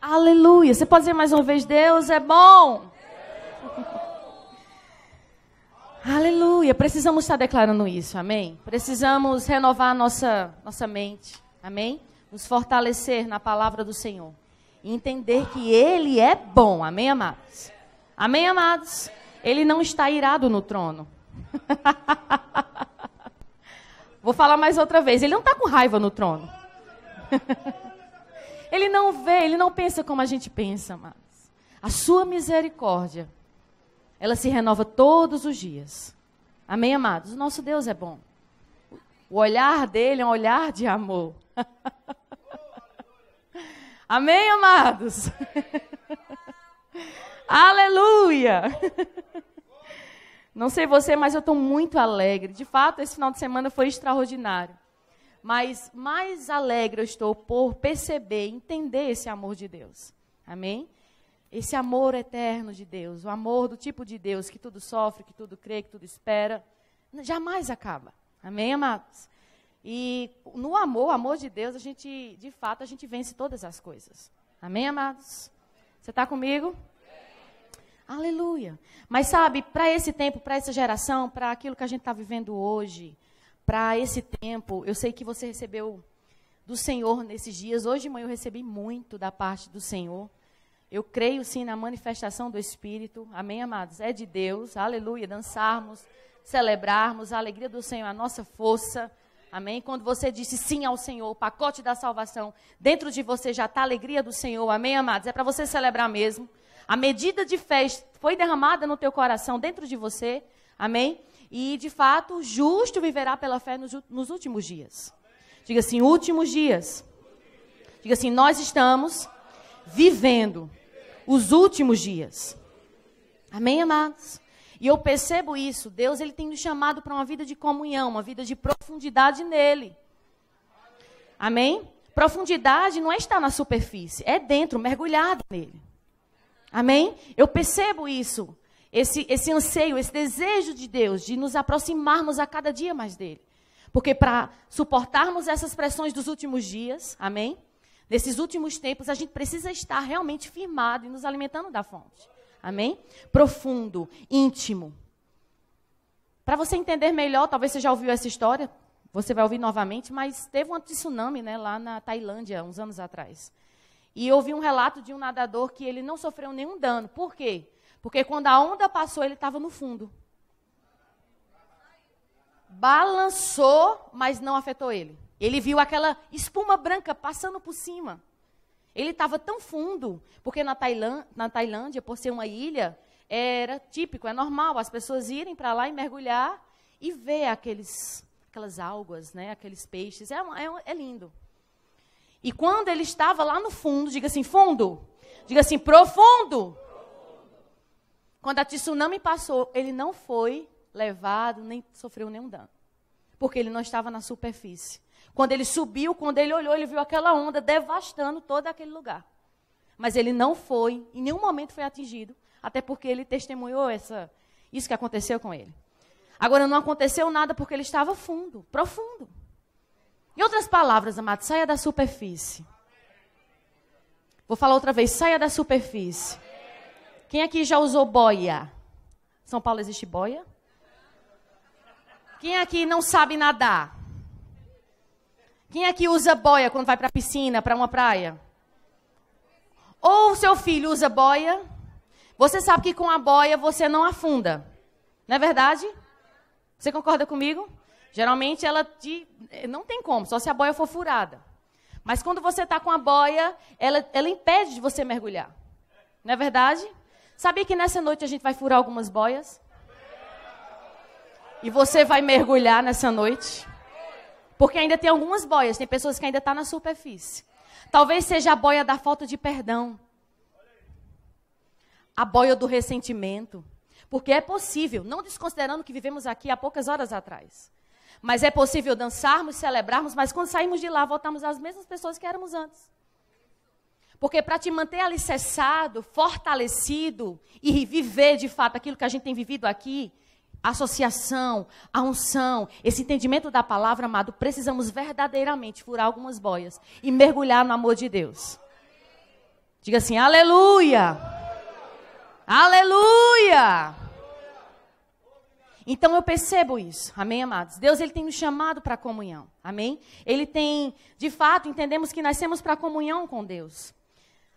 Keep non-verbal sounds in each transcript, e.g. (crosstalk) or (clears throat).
Aleluia. Você pode dizer mais uma vez: Deus é bom. Aleluia. Precisamos estar declarando isso, amém? Precisamos renovar nossa, nossa mente, amém? Nos fortalecer na palavra do Senhor. E entender que Ele é bom, amém, amados? Amém, amados? Ele não está irado no trono. (laughs) Vou falar mais outra vez. Ele não está com raiva no trono. (laughs) Ele não vê, ele não pensa como a gente pensa, mas a sua misericórdia, ela se renova todos os dias. Amém, amados? O nosso Deus é bom. O olhar dele é um olhar de amor. (laughs) Amém, amados? (laughs) Aleluia! Não sei você, mas eu estou muito alegre. De fato, esse final de semana foi extraordinário mas mais alegre eu estou por perceber, entender esse amor de Deus. Amém? Esse amor eterno de Deus, o amor do tipo de Deus que tudo sofre, que tudo crê, que tudo espera, jamais acaba. Amém, amados? E no amor, o amor de Deus, a gente, de fato, a gente vence todas as coisas. Amém, amados? Você está comigo? Aleluia. Mas sabe, para esse tempo, para essa geração, para aquilo que a gente está vivendo hoje, para esse tempo. Eu sei que você recebeu do Senhor nesses dias. Hoje de manhã eu recebi muito da parte do Senhor. Eu creio sim na manifestação do Espírito. Amém, amados? É de Deus. Aleluia. Dançarmos, celebrarmos a alegria do Senhor, a nossa força. Amém? Quando você disse sim ao Senhor, o pacote da salvação, dentro de você já está a alegria do Senhor. Amém, amados? É para você celebrar mesmo. A medida de fé foi derramada no teu coração, dentro de você. Amém? E, de fato, o justo viverá pela fé nos, nos últimos dias. Diga assim: últimos dias. Diga assim: nós estamos vivendo os últimos dias. Amém, amados? E eu percebo isso. Deus ele tem nos chamado para uma vida de comunhão, uma vida de profundidade nele. Amém? Profundidade não é estar na superfície, é dentro, mergulhado nele. Amém? Eu percebo isso esse, esse anseio, esse desejo de Deus de nos aproximarmos a cada dia mais dele. Porque para suportarmos essas pressões dos últimos dias, amém? Nesses últimos tempos, a gente precisa estar realmente firmado e nos alimentando da fonte. Amém? Profundo, íntimo. Para você entender melhor, talvez você já ouviu essa história, você vai ouvir novamente, mas teve um tsunami né, lá na Tailândia, uns anos atrás. E eu ouvi um relato de um nadador que ele não sofreu nenhum dano. Por quê? Porque quando a onda passou, ele estava no fundo. Balançou, mas não afetou ele. Ele viu aquela espuma branca passando por cima. Ele estava tão fundo, porque na Tailândia, na Tailândia, por ser uma ilha, era típico, é normal as pessoas irem para lá e mergulhar e ver aqueles, aquelas algas, né, aqueles peixes. É, é, é lindo. E quando ele estava lá no fundo, diga assim, fundo. Diga assim, profundo. Quando a tsunami passou, ele não foi levado, nem sofreu nenhum dano. Porque ele não estava na superfície. Quando ele subiu, quando ele olhou, ele viu aquela onda devastando todo aquele lugar. Mas ele não foi, em nenhum momento foi atingido, até porque ele testemunhou essa, isso que aconteceu com ele. Agora, não aconteceu nada porque ele estava fundo, profundo. Em outras palavras, amado, saia da superfície. Vou falar outra vez, saia da superfície. Quem aqui já usou boia? São Paulo existe boia? Quem aqui não sabe nadar? Quem aqui usa boia quando vai para a piscina, para uma praia? Ou seu filho usa boia? Você sabe que com a boia você não afunda. Não é verdade? Você concorda comigo? Geralmente ela te... não tem como, só se a boia for furada. Mas quando você está com a boia, ela, ela impede de você mergulhar. Não é verdade? Sabia que nessa noite a gente vai furar algumas boias? E você vai mergulhar nessa noite? Porque ainda tem algumas boias, tem pessoas que ainda estão tá na superfície. Talvez seja a boia da falta de perdão. A boia do ressentimento. Porque é possível, não desconsiderando que vivemos aqui há poucas horas atrás. Mas é possível dançarmos, celebrarmos, mas quando sairmos de lá, voltamos às mesmas pessoas que éramos antes. Porque para te manter alicerçado, fortalecido e viver de fato aquilo que a gente tem vivido aqui, associação, a unção, esse entendimento da palavra, amado, precisamos verdadeiramente furar algumas boias e mergulhar no amor de Deus. Diga assim: aleluia! Aleluia! Então eu percebo isso, amém, amados? Deus ele tem nos chamado para a comunhão, amém? Ele tem, de fato, entendemos que nascemos para a comunhão com Deus.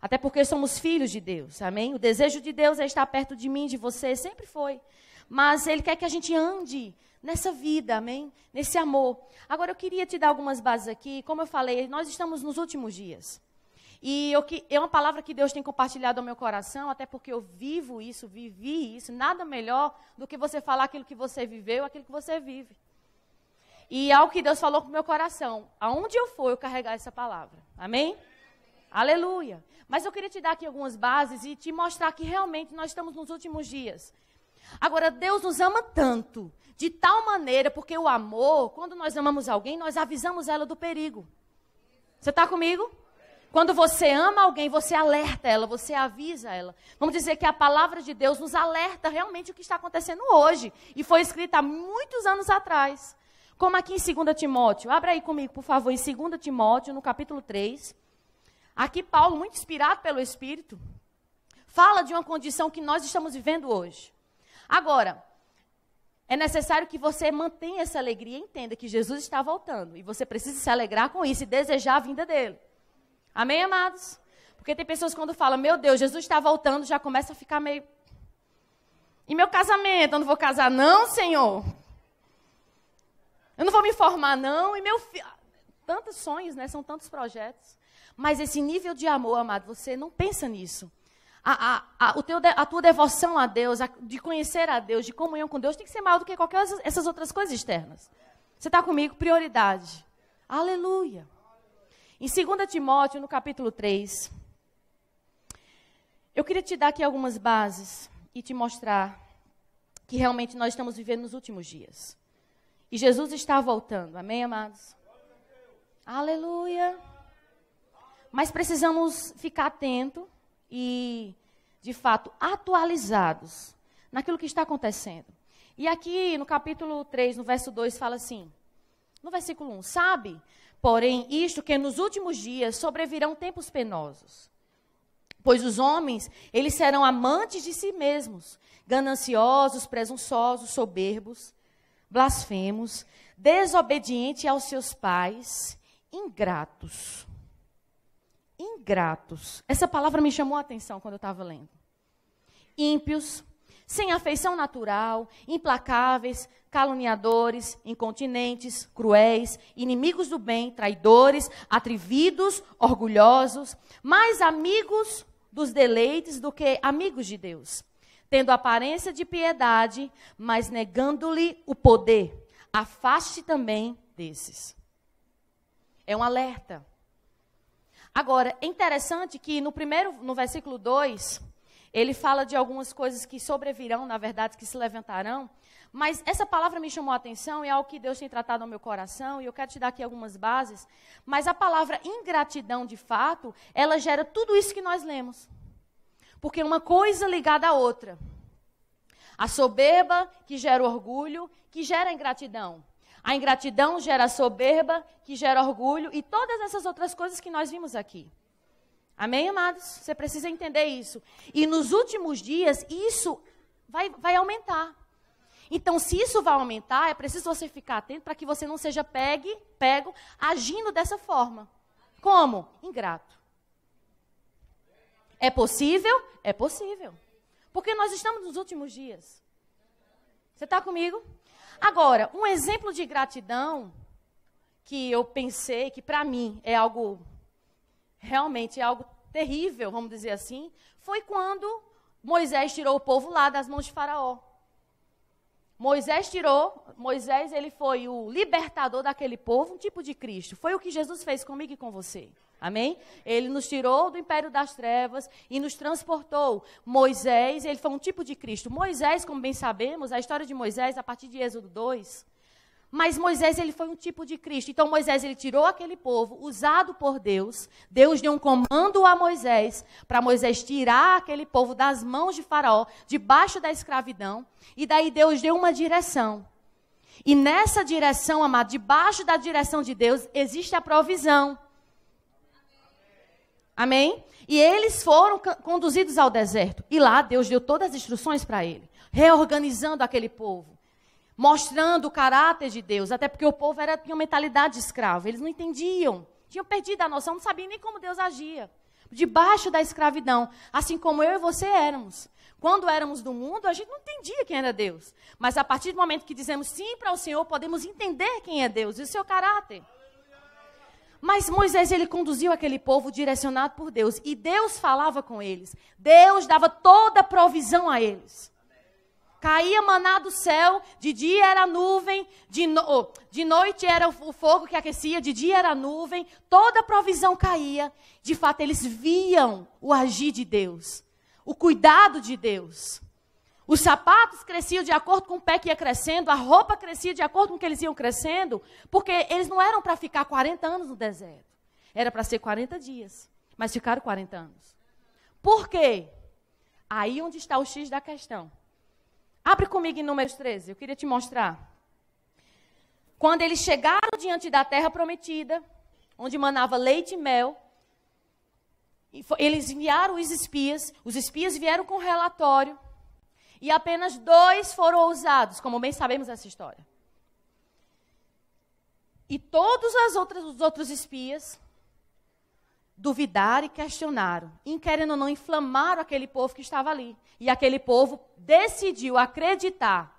Até porque somos filhos de Deus, amém? O desejo de Deus é estar perto de mim, de você, sempre foi. Mas Ele quer que a gente ande nessa vida, amém? Nesse amor. Agora, eu queria te dar algumas bases aqui. Como eu falei, nós estamos nos últimos dias. E eu, é uma palavra que Deus tem compartilhado ao meu coração, até porque eu vivo isso, vivi isso. Nada melhor do que você falar aquilo que você viveu, aquilo que você vive. E é algo que Deus falou com o meu coração. Aonde eu for, eu carregar essa palavra. Amém? Aleluia. Mas eu queria te dar aqui algumas bases e te mostrar que realmente nós estamos nos últimos dias. Agora, Deus nos ama tanto, de tal maneira, porque o amor, quando nós amamos alguém, nós avisamos ela do perigo. Você está comigo? Quando você ama alguém, você alerta ela, você avisa ela. Vamos dizer que a palavra de Deus nos alerta realmente o que está acontecendo hoje. E foi escrita há muitos anos atrás. Como aqui em 2 Timóteo. Abra aí comigo, por favor, em 2 Timóteo, no capítulo 3. Aqui, Paulo, muito inspirado pelo Espírito, fala de uma condição que nós estamos vivendo hoje. Agora, é necessário que você mantenha essa alegria e entenda que Jesus está voltando. E você precisa se alegrar com isso e desejar a vinda dele. Amém, amados? Porque tem pessoas que quando falam, meu Deus, Jesus está voltando, já começa a ficar meio. E meu casamento? Eu não vou casar, não, Senhor? Eu não vou me formar, não? E meu filho. Tantos sonhos, né? São tantos projetos. Mas esse nível de amor, amado, você não pensa nisso. A, a, a, o teu, a tua devoção a Deus, a, de conhecer a Deus, de comunhão com Deus, tem que ser maior do que qualquer essas outras coisas externas. Você está comigo? Prioridade. Aleluia. Em 2 Timóteo, no capítulo 3, eu queria te dar aqui algumas bases e te mostrar que realmente nós estamos vivendo nos últimos dias. E Jesus está voltando. Amém, amados? Aleluia. Mas precisamos ficar atento e, de fato, atualizados naquilo que está acontecendo. E aqui no capítulo 3, no verso 2, fala assim: no versículo 1, sabe, porém, isto que nos últimos dias sobrevirão tempos penosos. Pois os homens, eles serão amantes de si mesmos, gananciosos, presunçosos, soberbos, blasfemos, desobedientes aos seus pais, ingratos ingratos. Essa palavra me chamou a atenção quando eu estava lendo. Ímpios, sem afeição natural, implacáveis, caluniadores, incontinentes, cruéis, inimigos do bem, traidores, atrevidos, orgulhosos, mais amigos dos deleites do que amigos de Deus, tendo aparência de piedade, mas negando-lhe o poder. Afaste também desses. É um alerta. Agora, é interessante que no primeiro, no versículo 2, ele fala de algumas coisas que sobrevirão, na verdade, que se levantarão. Mas essa palavra me chamou a atenção e é algo que Deus tem tratado no meu coração, e eu quero te dar aqui algumas bases. Mas a palavra ingratidão, de fato, ela gera tudo isso que nós lemos. Porque uma coisa ligada à outra. A soberba, que gera orgulho, que gera ingratidão. A ingratidão gera soberba, que gera orgulho e todas essas outras coisas que nós vimos aqui. Amém, amados? Você precisa entender isso. E nos últimos dias, isso vai, vai aumentar. Então, se isso vai aumentar, é preciso você ficar atento para que você não seja pegue, pego agindo dessa forma. Como? Ingrato. É possível? É possível. Porque nós estamos nos últimos dias. Você está comigo? Agora, um exemplo de gratidão que eu pensei que para mim é algo realmente é algo terrível, vamos dizer assim, foi quando Moisés tirou o povo lá das mãos de Faraó. Moisés tirou, Moisés ele foi o libertador daquele povo, um tipo de Cristo. Foi o que Jesus fez comigo e com você. Amém? Ele nos tirou do império das trevas e nos transportou. Moisés, ele foi um tipo de Cristo. Moisés, como bem sabemos, a história de Moisés, a partir de Êxodo 2. Mas Moisés, ele foi um tipo de Cristo. Então, Moisés, ele tirou aquele povo, usado por Deus. Deus deu um comando a Moisés, para Moisés tirar aquele povo das mãos de Faraó, debaixo da escravidão. E daí, Deus deu uma direção. E nessa direção, amado, debaixo da direção de Deus, existe a provisão. Amém? E eles foram conduzidos ao deserto. E lá Deus deu todas as instruções para ele, reorganizando aquele povo, mostrando o caráter de Deus, até porque o povo era, tinha uma mentalidade escrava, eles não entendiam, tinham perdido a noção, não sabiam nem como Deus agia. Debaixo da escravidão, assim como eu e você éramos. Quando éramos do mundo, a gente não entendia quem era Deus. Mas a partir do momento que dizemos sim para o Senhor, podemos entender quem é Deus e o seu caráter. Mas Moisés ele conduziu aquele povo direcionado por Deus e Deus falava com eles. Deus dava toda a provisão a eles. Caía maná do céu, de dia era nuvem, de, no... Oh, de noite era o fogo que aquecia, de dia era nuvem, toda a provisão caía. De fato, eles viam o agir de Deus, o cuidado de Deus. Os sapatos cresciam de acordo com o pé que ia crescendo, a roupa crescia de acordo com o que eles iam crescendo, porque eles não eram para ficar 40 anos no deserto. Era para ser 40 dias, mas ficaram 40 anos. Por quê? Aí onde está o X da questão. Abre comigo em Números 13, eu queria te mostrar. Quando eles chegaram diante da terra prometida, onde manava leite e mel, eles enviaram os espias, os espias vieram com relatório e apenas dois foram ousados, como bem sabemos essa história. E todos outras, os outros espias duvidaram e questionaram, e querendo ou não, inflamaram aquele povo que estava ali. E aquele povo decidiu acreditar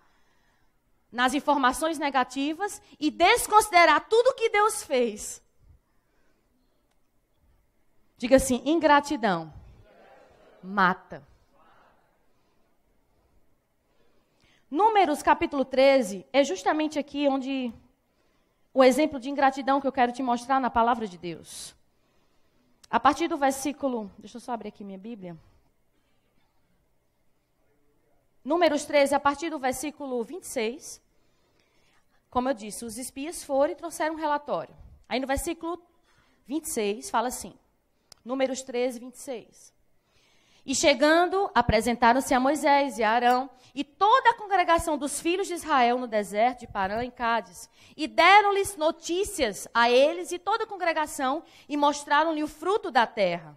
nas informações negativas e desconsiderar tudo que Deus fez. Diga assim: ingratidão mata. Números capítulo 13 é justamente aqui onde o exemplo de ingratidão que eu quero te mostrar na palavra de Deus. A partir do versículo, deixa eu só abrir aqui minha Bíblia. Números 13, a partir do versículo 26, como eu disse, os espias foram e trouxeram um relatório. Aí no versículo 26 fala assim: Números 13, 26. E chegando, apresentaram-se a Moisés e a Arão e toda a congregação dos filhos de Israel no deserto de Parã em Cádiz. E deram-lhes notícias a eles e toda a congregação e mostraram-lhe o fruto da terra.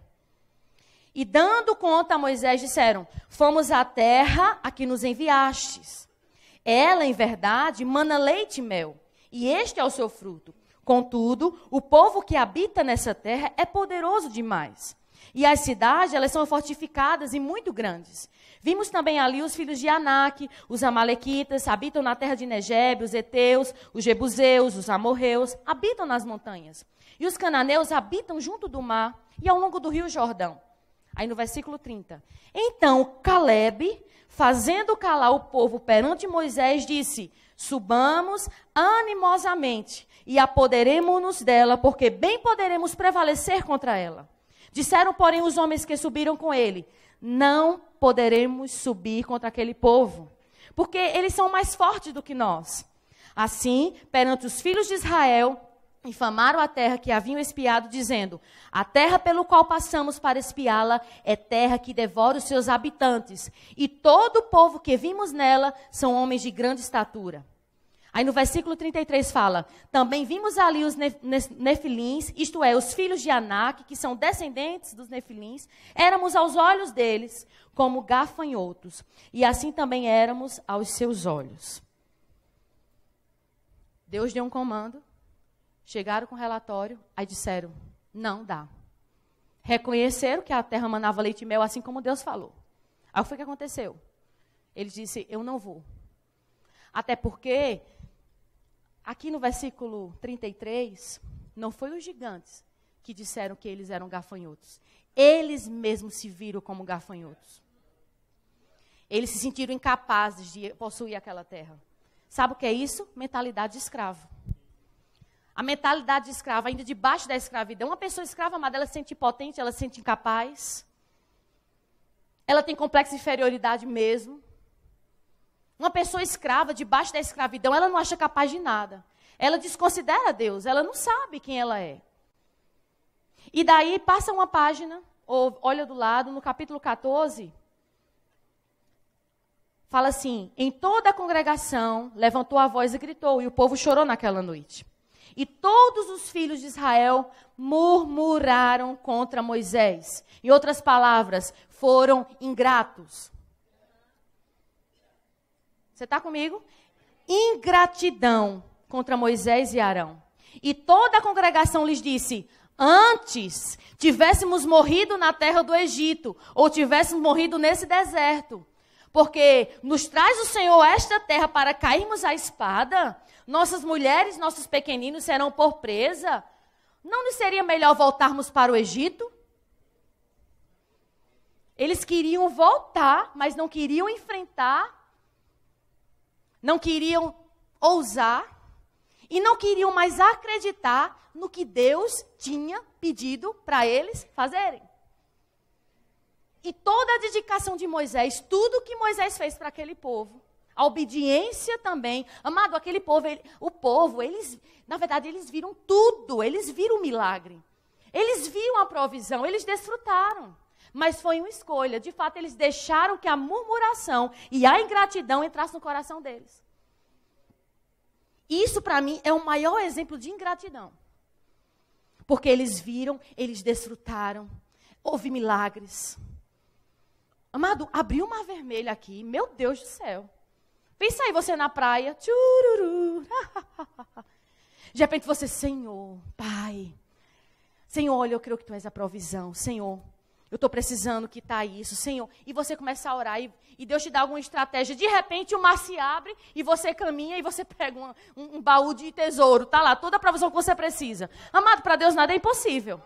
E dando conta a Moisés, disseram: Fomos à terra a que nos enviastes. Ela, em verdade, mana leite e mel, e este é o seu fruto. Contudo, o povo que habita nessa terra é poderoso demais e as cidades, elas são fortificadas e muito grandes. Vimos também ali os filhos de Anak, os amalequitas, habitam na terra de Negebe, os heteus, os jebuseus, os amorreus, habitam nas montanhas. E os cananeus habitam junto do mar e ao longo do rio Jordão. Aí no versículo 30. Então Caleb, fazendo calar o povo perante Moisés, disse: Subamos animosamente e apoderemos-nos dela, porque bem poderemos prevalecer contra ela. Disseram, porém, os homens que subiram com ele: Não poderemos subir contra aquele povo, porque eles são mais fortes do que nós. Assim, perante os filhos de Israel, infamaram a terra que haviam espiado, dizendo: A terra pelo qual passamos para espiá-la é terra que devora os seus habitantes, e todo o povo que vimos nela são homens de grande estatura. Aí no versículo 33 fala: Também vimos ali os nefilins, isto é, os filhos de Anak, que são descendentes dos nefilins, éramos aos olhos deles como gafanhotos, e assim também éramos aos seus olhos. Deus deu um comando, chegaram com o relatório, aí disseram: Não dá. Reconheceram que a terra manava leite e mel, assim como Deus falou. Aí o que aconteceu? Ele disse: Eu não vou. Até porque Aqui no versículo 33, não foi os gigantes que disseram que eles eram gafanhotos. Eles mesmos se viram como gafanhotos. Eles se sentiram incapazes de possuir aquela terra. Sabe o que é isso? Mentalidade de escravo. A mentalidade de escravo, ainda debaixo da escravidão, uma pessoa escrava amada, ela se sente impotente, ela se sente incapaz. Ela tem complexo de inferioridade mesmo. Uma pessoa escrava, debaixo da escravidão, ela não acha capaz de nada. Ela desconsidera Deus, ela não sabe quem ela é. E daí passa uma página, ou olha do lado, no capítulo 14, fala assim: Em toda a congregação levantou a voz e gritou, e o povo chorou naquela noite. E todos os filhos de Israel murmuraram contra Moisés. Em outras palavras, foram ingratos. Você está comigo? Ingratidão contra Moisés e Arão. E toda a congregação lhes disse: Antes tivéssemos morrido na terra do Egito, ou tivéssemos morrido nesse deserto, porque nos traz o Senhor esta terra para cairmos à espada, nossas mulheres, nossos pequeninos serão por presa. Não lhe seria melhor voltarmos para o Egito? Eles queriam voltar, mas não queriam enfrentar não queriam ousar e não queriam mais acreditar no que Deus tinha pedido para eles fazerem. E toda a dedicação de Moisés, tudo que Moisés fez para aquele povo, a obediência também. Amado, aquele povo, ele, o povo, eles, na verdade, eles viram tudo, eles viram o milagre. Eles viram a provisão, eles desfrutaram. Mas foi uma escolha. De fato, eles deixaram que a murmuração e a ingratidão entrasse no coração deles. Isso, para mim, é o maior exemplo de ingratidão. Porque eles viram, eles desfrutaram, houve milagres. Amado, abriu uma vermelha aqui, meu Deus do céu. Pensa aí você na praia. Tchururu. (laughs) De repente você, Senhor, Pai. Senhor, olha, eu creio que tu és a provisão. Senhor, eu estou precisando que está isso, Senhor. E você começa a orar e, e, Deus te dá alguma estratégia. De repente o mar se abre e você caminha e você pega uma, um, um, baú de tesouro. Está lá toda a provisão que você precisa. Amado, para Deus nada é impossível.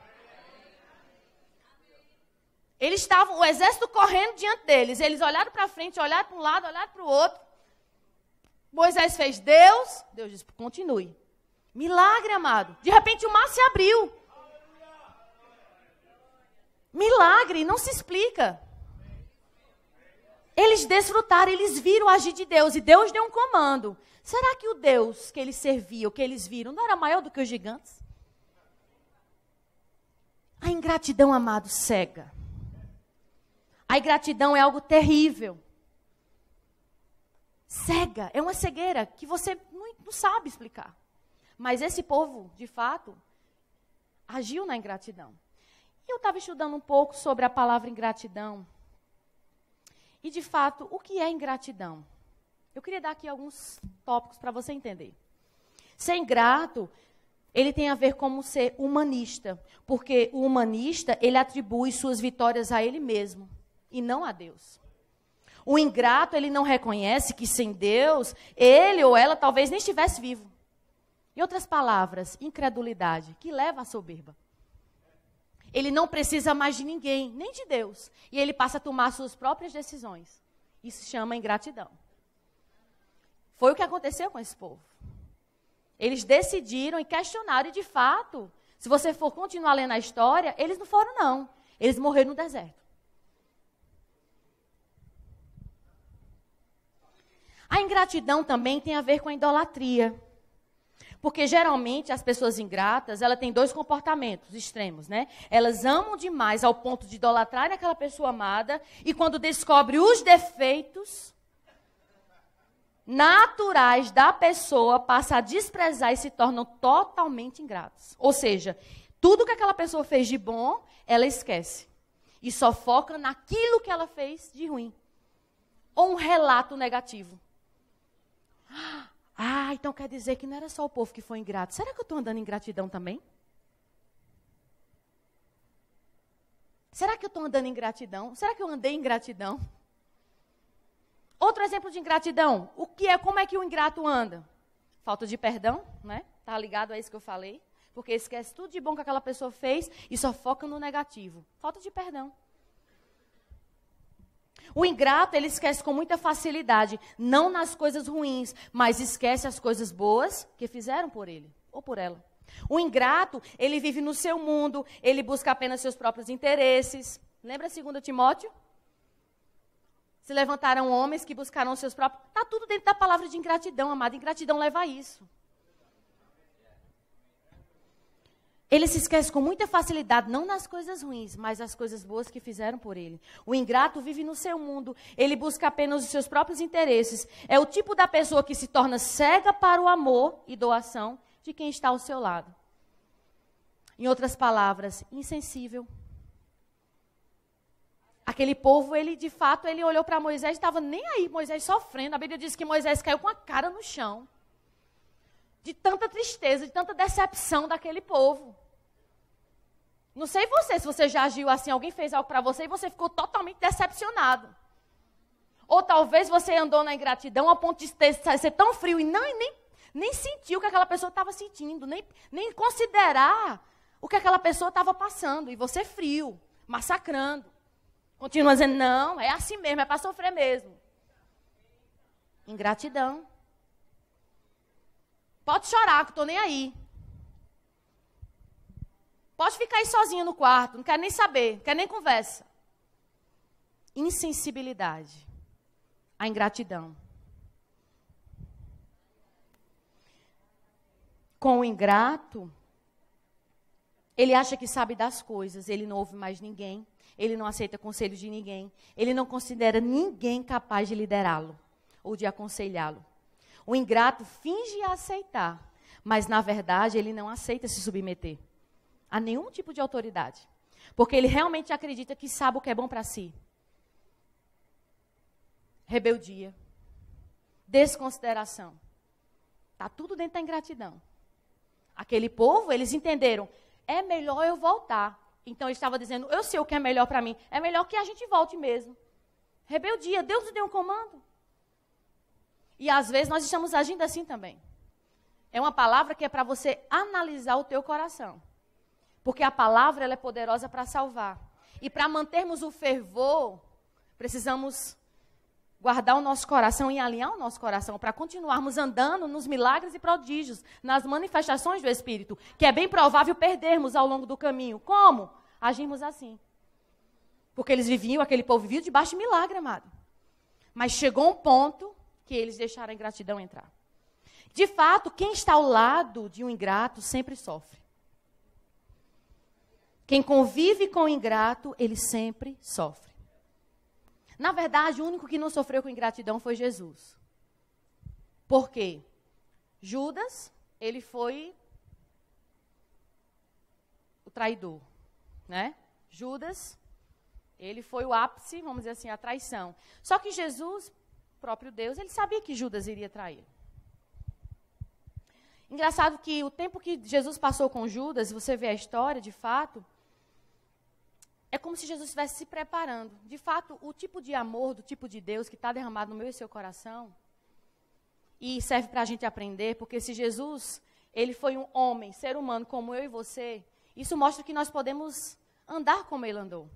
Eles estavam, o exército correndo diante deles. Eles olharam para frente, olharam para um lado, olharam para o outro. Moisés fez Deus. Deus disse: continue. Milagre, amado. De repente o mar se abriu. Milagre não se explica. Eles desfrutaram, eles viram agir de Deus e Deus deu um comando. Será que o Deus que eles serviam, que eles viram, não era maior do que os gigantes? A ingratidão, amado, cega. A ingratidão é algo terrível. Cega, é uma cegueira que você não, não sabe explicar. Mas esse povo, de fato, agiu na ingratidão. Eu estava estudando um pouco sobre a palavra ingratidão. E, de fato, o que é ingratidão? Eu queria dar aqui alguns tópicos para você entender. Ser ingrato, ele tem a ver como ser humanista, porque o humanista, ele atribui suas vitórias a ele mesmo e não a Deus. O ingrato, ele não reconhece que sem Deus, ele ou ela talvez nem estivesse vivo. Em outras palavras, incredulidade, que leva à soberba. Ele não precisa mais de ninguém, nem de Deus. E ele passa a tomar suas próprias decisões. Isso chama ingratidão. Foi o que aconteceu com esse povo. Eles decidiram e questionaram, e de fato, se você for continuar lendo a história, eles não foram, não. Eles morreram no deserto. A ingratidão também tem a ver com a idolatria. Porque geralmente as pessoas ingratas, ela tem dois comportamentos extremos, né? Elas amam demais ao ponto de idolatrar aquela pessoa amada e quando descobre os defeitos naturais da pessoa, passa a desprezar e se tornam totalmente ingratos. Ou seja, tudo que aquela pessoa fez de bom, ela esquece e só foca naquilo que ela fez de ruim. Ou um relato negativo. Ah, ah, então quer dizer que não era só o povo que foi ingrato. Será que eu estou andando em gratidão também? Será que eu estou andando em gratidão? Será que eu andei em gratidão? Outro exemplo de ingratidão. O que é? Como é que o ingrato anda? Falta de perdão, né? Tá ligado a isso que eu falei? Porque esquece tudo de bom que aquela pessoa fez e só foca no negativo. Falta de perdão. O ingrato, ele esquece com muita facilidade, não nas coisas ruins, mas esquece as coisas boas que fizeram por ele ou por ela. O ingrato, ele vive no seu mundo, ele busca apenas seus próprios interesses. Lembra 2 Timóteo? Se levantaram homens que buscaram seus próprios. Está tudo dentro da palavra de ingratidão, amado. Ingratidão leva a isso. Ele se esquece com muita facilidade, não nas coisas ruins, mas as coisas boas que fizeram por ele. O ingrato vive no seu mundo, ele busca apenas os seus próprios interesses. É o tipo da pessoa que se torna cega para o amor e doação de quem está ao seu lado. Em outras palavras, insensível. Aquele povo, ele de fato, ele olhou para Moisés, e estava nem aí, Moisés sofrendo. A Bíblia diz que Moisés caiu com a cara no chão de tanta tristeza, de tanta decepção daquele povo. Não sei você, se você já agiu assim, alguém fez algo para você e você ficou totalmente decepcionado. Ou talvez você andou na ingratidão a ponto de ser tão frio e não, nem, nem sentiu o que aquela pessoa estava sentindo, nem, nem considerar o que aquela pessoa estava passando. E você frio, massacrando. Continua dizendo, não, é assim mesmo, é para sofrer mesmo. Ingratidão. Pode chorar, que eu estou nem aí. Pode ficar aí sozinho no quarto, não quer nem saber, não quer nem conversa. Insensibilidade. A ingratidão. Com o ingrato, ele acha que sabe das coisas, ele não ouve mais ninguém, ele não aceita conselhos de ninguém, ele não considera ninguém capaz de liderá-lo ou de aconselhá-lo. O ingrato finge aceitar, mas na verdade ele não aceita se submeter a nenhum tipo de autoridade. Porque ele realmente acredita que sabe o que é bom para si. Rebeldia, desconsideração. Está tudo dentro da ingratidão. Aquele povo, eles entenderam, é melhor eu voltar. Então ele estava dizendo, eu sei o que é melhor para mim, é melhor que a gente volte mesmo. Rebeldia, Deus deu um comando. E às vezes nós estamos agindo assim também. É uma palavra que é para você analisar o teu coração. Porque a palavra ela é poderosa para salvar. E para mantermos o fervor, precisamos guardar o nosso coração e alinhar o nosso coração para continuarmos andando nos milagres e prodígios, nas manifestações do Espírito, que é bem provável perdermos ao longo do caminho. Como? Agimos assim. Porque eles viviam, aquele povo vivia debaixo de milagre, amado. Mas chegou um ponto que eles deixaram a ingratidão entrar. De fato, quem está ao lado de um ingrato sempre sofre. Quem convive com o ingrato, ele sempre sofre. Na verdade, o único que não sofreu com ingratidão foi Jesus. Por quê? Judas, ele foi o traidor, né? Judas, ele foi o ápice, vamos dizer assim, a traição. Só que Jesus, próprio Deus, ele sabia que Judas iria trair. Engraçado que o tempo que Jesus passou com Judas, você vê a história de fato, é como se Jesus estivesse se preparando. De fato, o tipo de amor, do tipo de Deus que está derramado no meu e seu coração, e serve para a gente aprender, porque se Jesus, ele foi um homem, ser humano como eu e você, isso mostra que nós podemos andar como ele andou.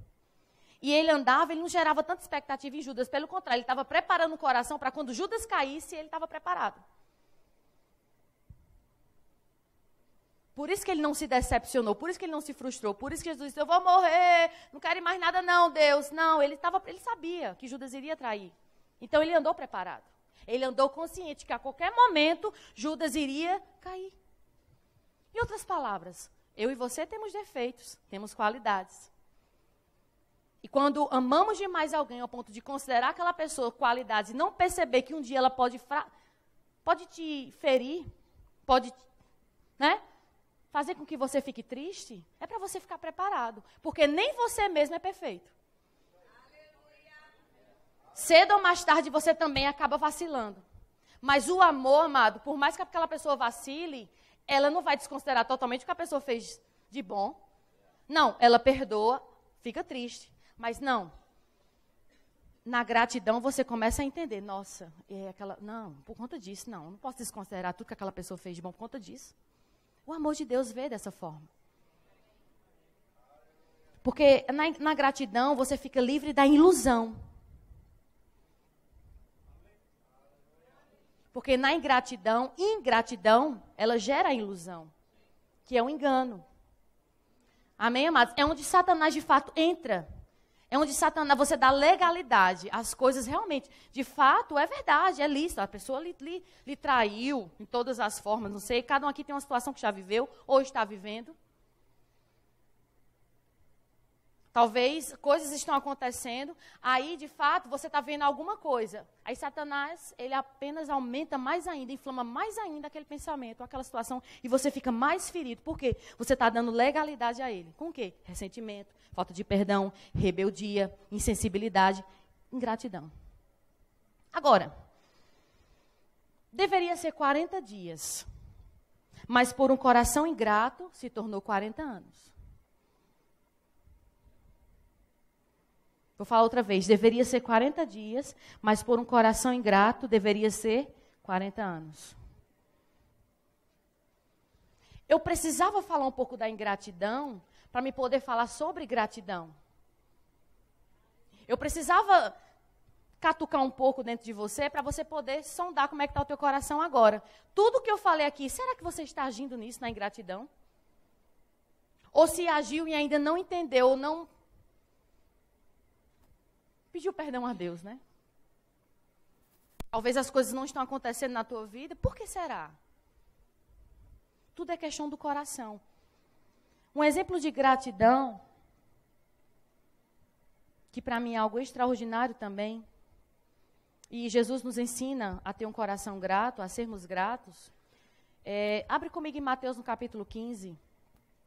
E ele andava, ele não gerava tanta expectativa em Judas, pelo contrário, ele estava preparando o coração para quando Judas caísse, ele estava preparado. Por isso que ele não se decepcionou, por isso que ele não se frustrou, por isso que Jesus disse: Eu vou morrer, não quero mais nada, não, Deus. Não, ele, tava, ele sabia que Judas iria trair. Então ele andou preparado. Ele andou consciente que a qualquer momento Judas iria cair. Em outras palavras, eu e você temos defeitos, temos qualidades. E quando amamos demais alguém ao ponto de considerar aquela pessoa qualidade e não perceber que um dia ela pode, pode te ferir, pode, né? fazer com que você fique triste, é para você ficar preparado. Porque nem você mesmo é perfeito. Cedo ou mais tarde você também acaba vacilando. Mas o amor, amado, por mais que aquela pessoa vacile, ela não vai desconsiderar totalmente o que a pessoa fez de bom. Não, ela perdoa, fica triste. Mas não. Na gratidão você começa a entender, nossa, é aquela. Não, por conta disso, não. Não posso desconsiderar tudo que aquela pessoa fez de bom por conta disso. O amor de Deus vê dessa forma. Porque na, na gratidão você fica livre da ilusão. Porque na ingratidão, ingratidão, ela gera a ilusão, que é um engano. Amém, amados? É onde Satanás de fato entra é onde Satanás, você dá legalidade às coisas realmente. De fato, é verdade, é lícito. A pessoa lhe, lhe, lhe traiu em todas as formas, não sei. Cada um aqui tem uma situação que já viveu ou está vivendo. Talvez coisas estão acontecendo, aí de fato você está vendo alguma coisa. Aí Satanás, ele apenas aumenta mais ainda, inflama mais ainda aquele pensamento, aquela situação, e você fica mais ferido. Por quê? Você está dando legalidade a ele. Com o quê? Ressentimento, falta de perdão, rebeldia, insensibilidade, ingratidão. Agora, deveria ser 40 dias, mas por um coração ingrato se tornou 40 anos. Vou falar outra vez. Deveria ser 40 dias, mas por um coração ingrato, deveria ser 40 anos. Eu precisava falar um pouco da ingratidão para me poder falar sobre gratidão. Eu precisava catucar um pouco dentro de você para você poder sondar como é que está o teu coração agora. Tudo que eu falei aqui, será que você está agindo nisso na ingratidão? Ou se agiu e ainda não entendeu, ou não pediu perdão a Deus, né? Talvez as coisas não estão acontecendo na tua vida, por que será? Tudo é questão do coração. Um exemplo de gratidão, que para mim é algo extraordinário também, e Jesus nos ensina a ter um coração grato, a sermos gratos. É, abre comigo em Mateus no capítulo 15.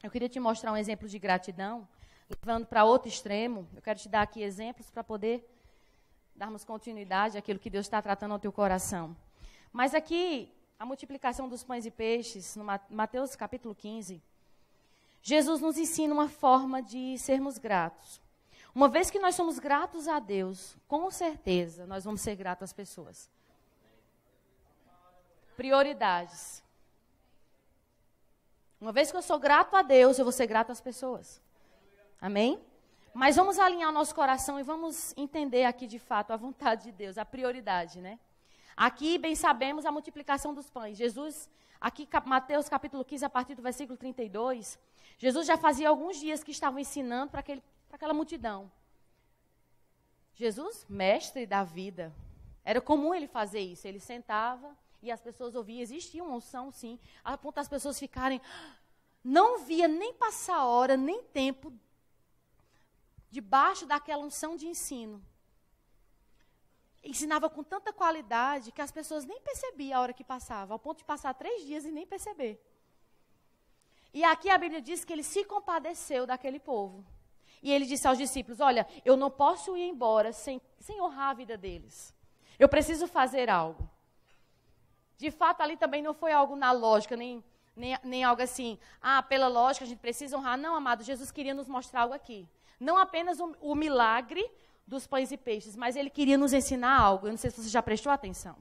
Eu queria te mostrar um exemplo de gratidão levando para outro extremo, eu quero te dar aqui exemplos para poder darmos continuidade àquilo que Deus está tratando ao teu coração. Mas aqui, a multiplicação dos pães e peixes, no Mateus capítulo 15, Jesus nos ensina uma forma de sermos gratos. Uma vez que nós somos gratos a Deus, com certeza nós vamos ser gratos às pessoas. Prioridades. Uma vez que eu sou grato a Deus, eu vou ser grato às pessoas. Amém? Mas vamos alinhar o nosso coração e vamos entender aqui de fato a vontade de Deus, a prioridade, né? Aqui, bem sabemos, a multiplicação dos pães. Jesus, aqui Mateus capítulo 15, a partir do versículo 32, Jesus já fazia alguns dias que estava ensinando para aquela multidão. Jesus, mestre da vida. Era comum ele fazer isso. Ele sentava e as pessoas ouviam. Existia uma unção, sim, a ponto das pessoas ficarem. Ah, não via nem passar hora, nem tempo debaixo daquela unção de ensino. Ensinava com tanta qualidade que as pessoas nem percebiam a hora que passava, ao ponto de passar três dias e nem perceber. E aqui a Bíblia diz que ele se compadeceu daquele povo. E ele disse aos discípulos: Olha, eu não posso ir embora sem, sem honrar a vida deles. Eu preciso fazer algo. De fato, ali também não foi algo na lógica, nem, nem, nem algo assim, ah, pela lógica a gente precisa honrar. Não, amado, Jesus queria nos mostrar algo aqui não apenas o, o milagre dos pães e peixes, mas ele queria nos ensinar algo. Eu não sei se você já prestou atenção.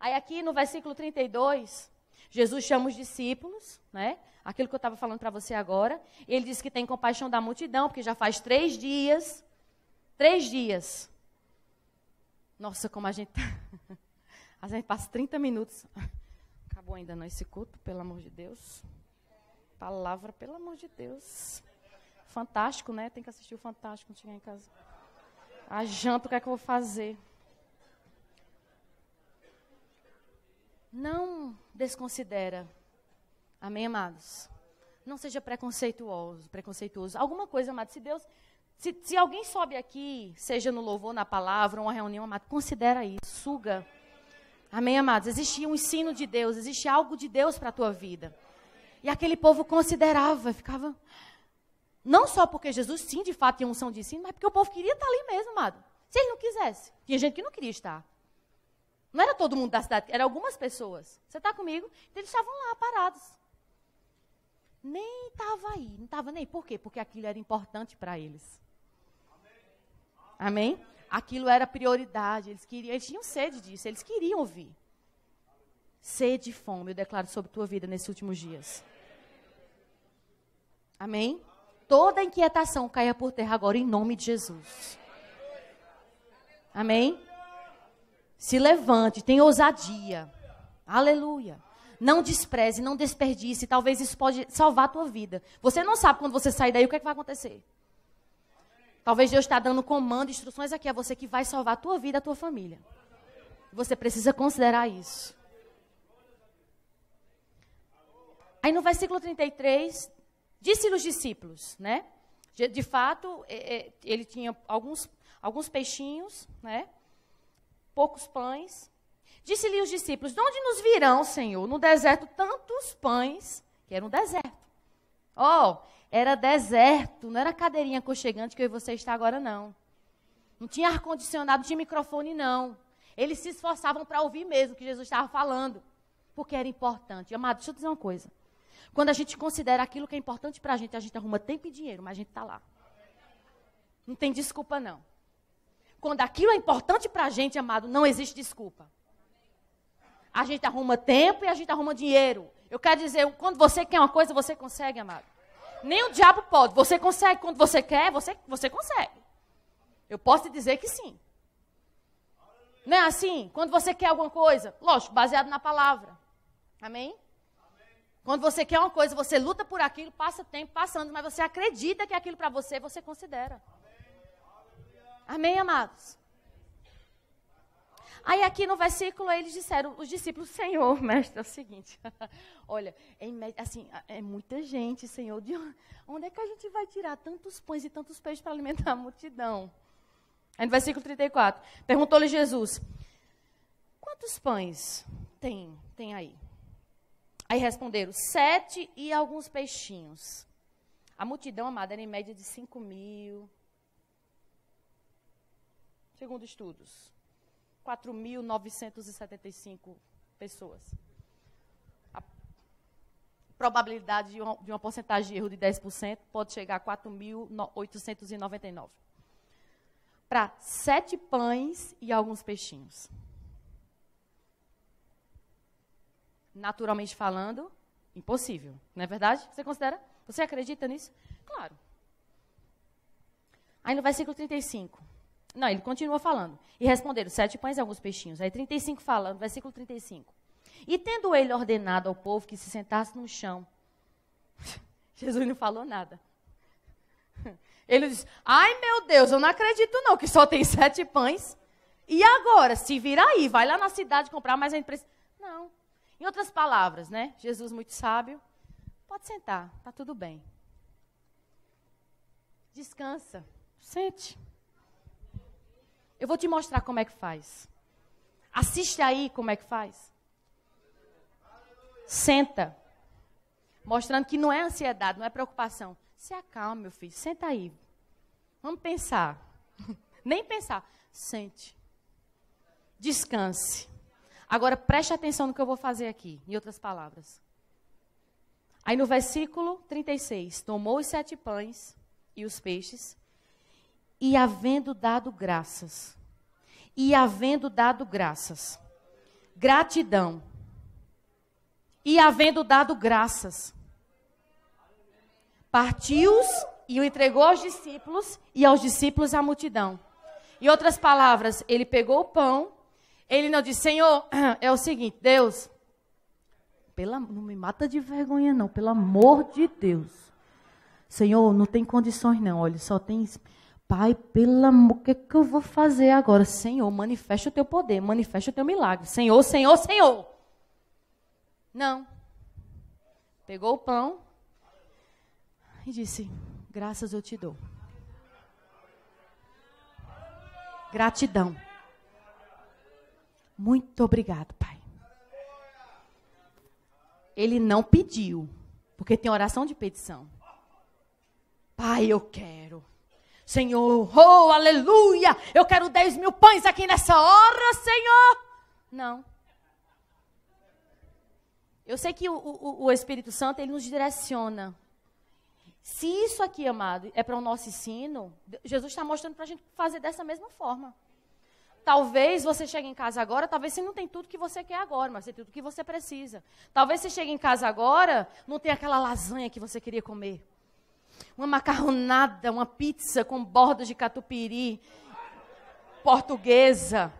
Aí aqui no versículo 32, Jesus chama os discípulos, né? Aquilo que eu estava falando para você agora. Ele diz que tem compaixão da multidão, porque já faz três dias. Três dias. Nossa, como a gente. Tá, (laughs) a gente passa 30 minutos. Acabou ainda não esse culto, pelo amor de Deus. Palavra, pelo amor de Deus. Fantástico, né? Tem que assistir o Fantástico quando chegar em casa. A janta, o que é que eu vou fazer? Não desconsidera. Amém, amados? Não seja preconceituoso, preconceituoso. Alguma coisa, amado, se Deus... Se, se alguém sobe aqui, seja no louvor, na palavra, uma reunião, amado, considera isso, suga. Amém, amados? Existe um ensino de Deus, existe algo de Deus para a tua vida. E aquele povo considerava, ficava, não só porque Jesus, sim, de fato, tinha unção de ensino, mas porque o povo queria estar ali mesmo, amado. Se ele não quisesse. Tinha gente que não queria estar. Não era todo mundo da cidade, eram algumas pessoas. Você está comigo? Então, eles estavam lá, parados. Nem estava aí, não estava nem. Por quê? Porque aquilo era importante para eles. Amém? Aquilo era prioridade. Eles, queriam, eles tinham sede disso, eles queriam ouvir. Sede e fome, eu declaro sobre tua vida nesses últimos dias. Amém? Toda inquietação caia por terra agora em nome de Jesus. Amém? Se levante, tenha ousadia. Aleluia. Não despreze, não desperdice. Talvez isso pode salvar a tua vida. Você não sabe quando você sair daí o que, é que vai acontecer. Talvez Deus está dando comando, instruções aqui a você que vai salvar a tua vida, a tua família. Você precisa considerar isso. Aí no versículo 33, Disse nos discípulos, né? De, fato, é, é, ele tinha alguns, alguns peixinhos, né? Poucos pães. Disse-lhe os discípulos: De onde nos virão, Senhor, no deserto tantos pães? Que era um deserto. Oh, era deserto, não era cadeirinha aconchegante que eu e você está agora, não. Não tinha ar-condicionado, não tinha microfone, não. Eles se esforçavam para ouvir mesmo o que Jesus estava falando, porque era importante. Amado, deixa eu dizer uma coisa. Quando a gente considera aquilo que é importante para a gente, a gente arruma tempo e dinheiro, mas a gente está lá. Não tem desculpa, não. Quando aquilo é importante para a gente, amado, não existe desculpa. A gente arruma tempo e a gente arruma dinheiro. Eu quero dizer, quando você quer uma coisa, você consegue, amado. Nem o diabo pode. Você consegue quando você quer, você, você consegue. Eu posso te dizer que sim. Não é assim? Quando você quer alguma coisa, lógico, baseado na palavra. Amém? Quando você quer uma coisa, você luta por aquilo, passa tempo passando, mas você acredita que aquilo para você, você considera. Amém, amados? Aí aqui no versículo eles disseram, os discípulos, Senhor, (laughs) mestre, é o seguinte, (laughs) olha, é, assim, é muita gente, Senhor, de onde é que a gente vai tirar tantos pães e tantos peixes para alimentar a multidão? Aí no versículo 34, perguntou-lhe Jesus, quantos pães tem, tem aí? Aí responderam, sete e alguns peixinhos. A multidão, amada, era em média de cinco mil. Segundo estudos, 4.975 pessoas. A probabilidade de uma, de uma porcentagem de erro de 10% pode chegar a 4.899. Para sete pães e alguns peixinhos. naturalmente falando, impossível. Não é verdade? Você considera? Você acredita nisso? Claro. Aí no versículo 35. Não, ele continua falando. E responderam: sete pães e alguns peixinhos. Aí 35 fala, no versículo 35. E tendo ele ordenado ao povo que se sentasse no chão, (laughs) Jesus não falou nada. (laughs) Ele disse: Ai meu Deus, eu não acredito não, que só tem sete pães. E agora, se vira aí, vai lá na cidade comprar mais a empresa. Não. Em outras palavras, né? Jesus muito sábio, pode sentar, tá tudo bem. Descansa, sente. Eu vou te mostrar como é que faz. Assiste aí como é que faz. Senta. Mostrando que não é ansiedade, não é preocupação. Se acalma, meu filho. Senta aí. Vamos pensar. (laughs) Nem pensar. Sente. Descanse. Agora preste atenção no que eu vou fazer aqui, em outras palavras. Aí no versículo 36, tomou os sete pães e os peixes, e havendo dado graças, e havendo dado graças, gratidão, e havendo dado graças, partiu-os e o entregou aos discípulos, e aos discípulos a multidão. Em outras palavras, ele pegou o pão, ele não disse, Senhor, (clears throat) é o seguinte, Deus, pela, não me mata de vergonha não, pelo amor de Deus. Senhor, não tem condições não, olha, só tem... Pai, pelo amor, o que, que eu vou fazer agora? Senhor, manifesta o teu poder, manifesta o teu milagre. Senhor, Senhor, Senhor. Não. Pegou o pão e disse: Graças eu te dou. Gratidão. Muito obrigado, Pai. Ele não pediu, porque tem oração de petição. Pai, eu quero. Senhor, oh, aleluia, eu quero 10 mil pães aqui nessa hora, Senhor. Não. Eu sei que o, o, o Espírito Santo, ele nos direciona. Se isso aqui, amado, é para o nosso ensino, Jesus está mostrando para a gente fazer dessa mesma forma. Talvez você chegue em casa agora, talvez você não tenha tudo que você quer agora, mas você tem tudo que você precisa. Talvez você chegue em casa agora, não tenha aquela lasanha que você queria comer. Uma macarronada, uma pizza com bordas de catupiry portuguesa.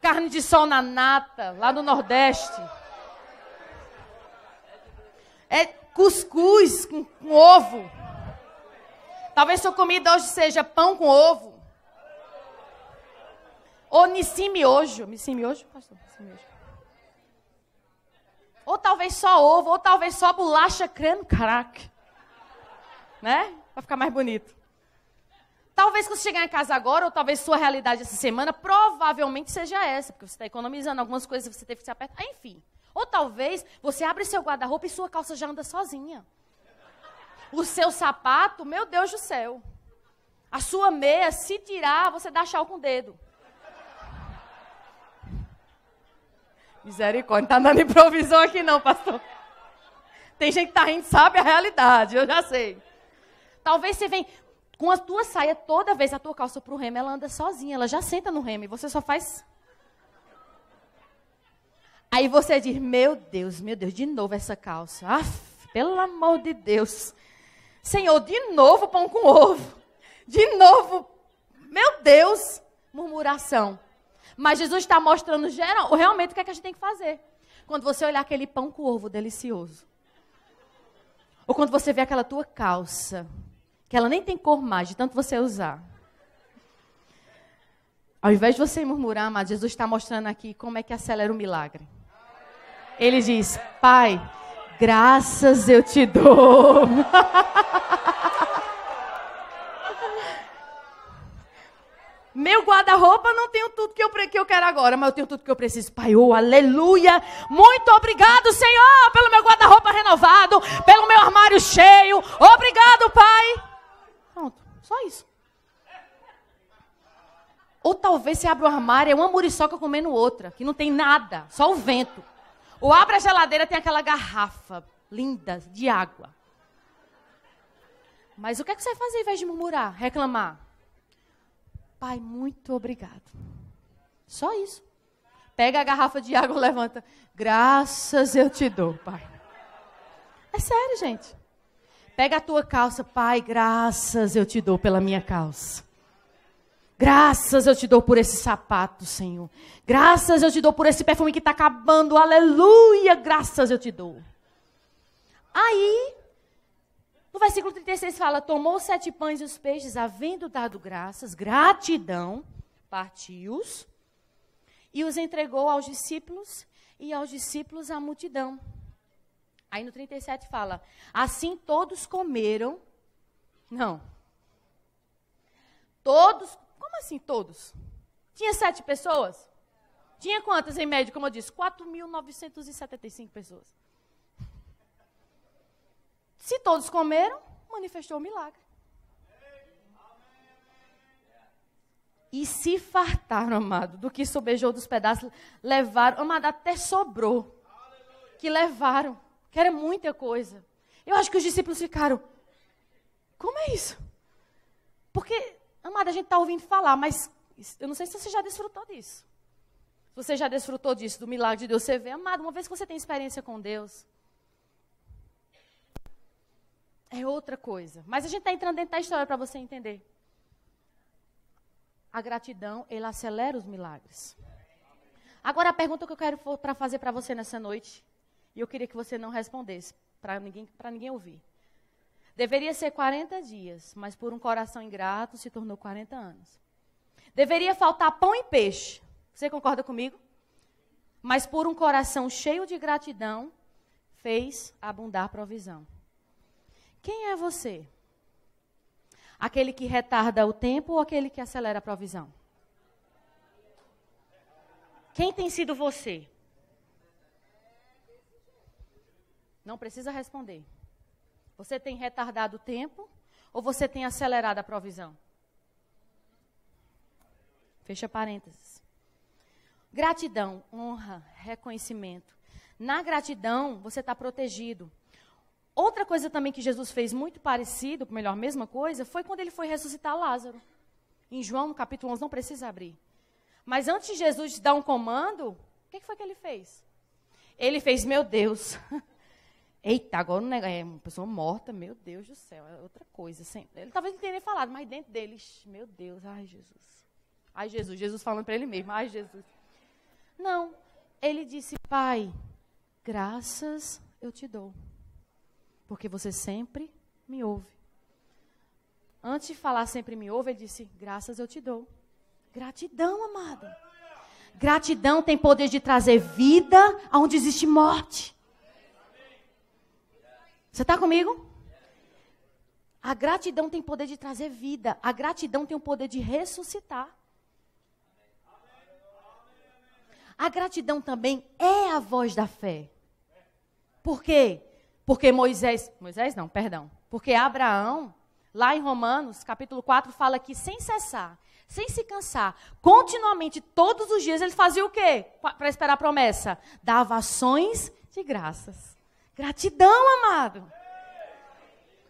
Carne de sol na nata, lá no Nordeste. É cuscuz com, com ovo. Talvez sua comida hoje seja pão com ovo. Ou Nissim Miojo. Nissim Miojo, pastor? Nissim Miojo. Ou talvez só ovo, ou talvez só bolacha creme crack. Né? Pra ficar mais bonito. Talvez quando você chegar em casa agora, ou talvez sua realidade essa semana, provavelmente seja essa, porque você está economizando algumas coisas e você teve que se apertar. Enfim. Ou talvez você abre seu guarda-roupa e sua calça já anda sozinha. O seu sapato, meu Deus do céu. A sua meia, se tirar, você dá tchau com o dedo. Misericórdia, não está dando improvisão aqui não, pastor. Tem gente que está rindo, sabe a realidade, eu já sei. Talvez você vem com a tua saia toda vez a tua calça para o remo, ela anda sozinha, ela já senta no remo e você só faz. Aí você diz: Meu Deus, meu Deus, de novo essa calça. Ah, pelo amor de Deus. Senhor, de novo pão com ovo. De novo, meu Deus, murmuração. Mas Jesus está mostrando geral, realmente o que, é que a gente tem que fazer. Quando você olhar aquele pão com ovo delicioso. Ou quando você vê aquela tua calça, que ela nem tem cor mais, de tanto você usar. Ao invés de você murmurar, mas Jesus está mostrando aqui como é que acelera o milagre. Ele diz: Pai, graças eu te dou. (laughs) Meu guarda-roupa não tenho tudo que eu, que eu quero agora, mas eu tenho tudo que eu preciso. Pai, oh, aleluia! Muito obrigado, Senhor, pelo meu guarda-roupa renovado, pelo meu armário cheio. Obrigado, Pai. Pronto, só isso. Ou talvez você abra o armário, é uma muriçoca comendo outra, que não tem nada, só o vento. Ou abre a geladeira, tem aquela garrafa linda de água. Mas o que, é que você vai fazer ao invés de murmurar, reclamar? Pai, muito obrigado. Só isso. Pega a garrafa de água, (laughs) levanta. Graças eu te dou, Pai. É sério, gente. Pega a tua calça, Pai, graças eu te dou pela minha calça. Graças eu te dou por esse sapato, Senhor. Graças eu te dou por esse perfume que está acabando. Aleluia, graças eu te dou. Aí, no versículo 36 fala: Tomou sete pães e os peixes, havendo dado graças, gratidão, partiu-os e os entregou aos discípulos e aos discípulos à multidão. Aí no 37 fala: Assim todos comeram. Não. Todos. Como assim todos? Tinha sete pessoas? Tinha quantas em média? Como eu disse, 4.975 pessoas. Se todos comeram, manifestou o milagre. E se fartaram, amado, do que sobejou dos pedaços, levaram, amado, até sobrou. Que levaram, que era muita coisa. Eu acho que os discípulos ficaram. Como é isso? Porque, amado, a gente está ouvindo falar, mas eu não sei se você já desfrutou disso. Se você já desfrutou disso, do milagre de Deus, você vê, amado, uma vez que você tem experiência com Deus, é outra coisa. Mas a gente está entrando dentro da história para você entender. A gratidão, ele acelera os milagres. Agora a pergunta que eu quero para fazer para você nessa noite, e eu queria que você não respondesse, para ninguém, ninguém ouvir. Deveria ser 40 dias, mas por um coração ingrato se tornou 40 anos. Deveria faltar pão e peixe. Você concorda comigo? Mas por um coração cheio de gratidão, fez abundar provisão. Quem é você? Aquele que retarda o tempo ou aquele que acelera a provisão? Quem tem sido você? Não precisa responder. Você tem retardado o tempo ou você tem acelerado a provisão? Fecha parênteses. Gratidão, honra, reconhecimento. Na gratidão, você está protegido. Outra coisa também que Jesus fez muito parecido, melhor, mesma coisa, foi quando ele foi ressuscitar Lázaro. Em João, no capítulo 11, não precisa abrir. Mas antes de Jesus dar um comando, o que, foi que ele fez? Ele fez, meu Deus. (laughs) Eita, agora é uma pessoa morta, meu Deus do céu, é outra coisa. Assim, ele talvez não tenha nem falado, mas dentro dele, meu Deus, ai Jesus. Ai Jesus, Jesus falando para ele mesmo, ai Jesus. Não, ele disse, Pai, graças eu te dou porque você sempre me ouve. Antes de falar sempre me ouve, ele disse: Graças eu te dou. Gratidão, amada. Gratidão tem poder de trazer vida aonde existe morte. Você está comigo? A gratidão tem poder de trazer vida. A gratidão tem o poder de ressuscitar. A gratidão também é a voz da fé. Por quê? Porque Moisés, Moisés não, perdão, porque Abraão, lá em Romanos, capítulo 4, fala que sem cessar, sem se cansar, continuamente, todos os dias, ele fazia o quê? Para esperar a promessa? Dava ações de graças. Gratidão, amado.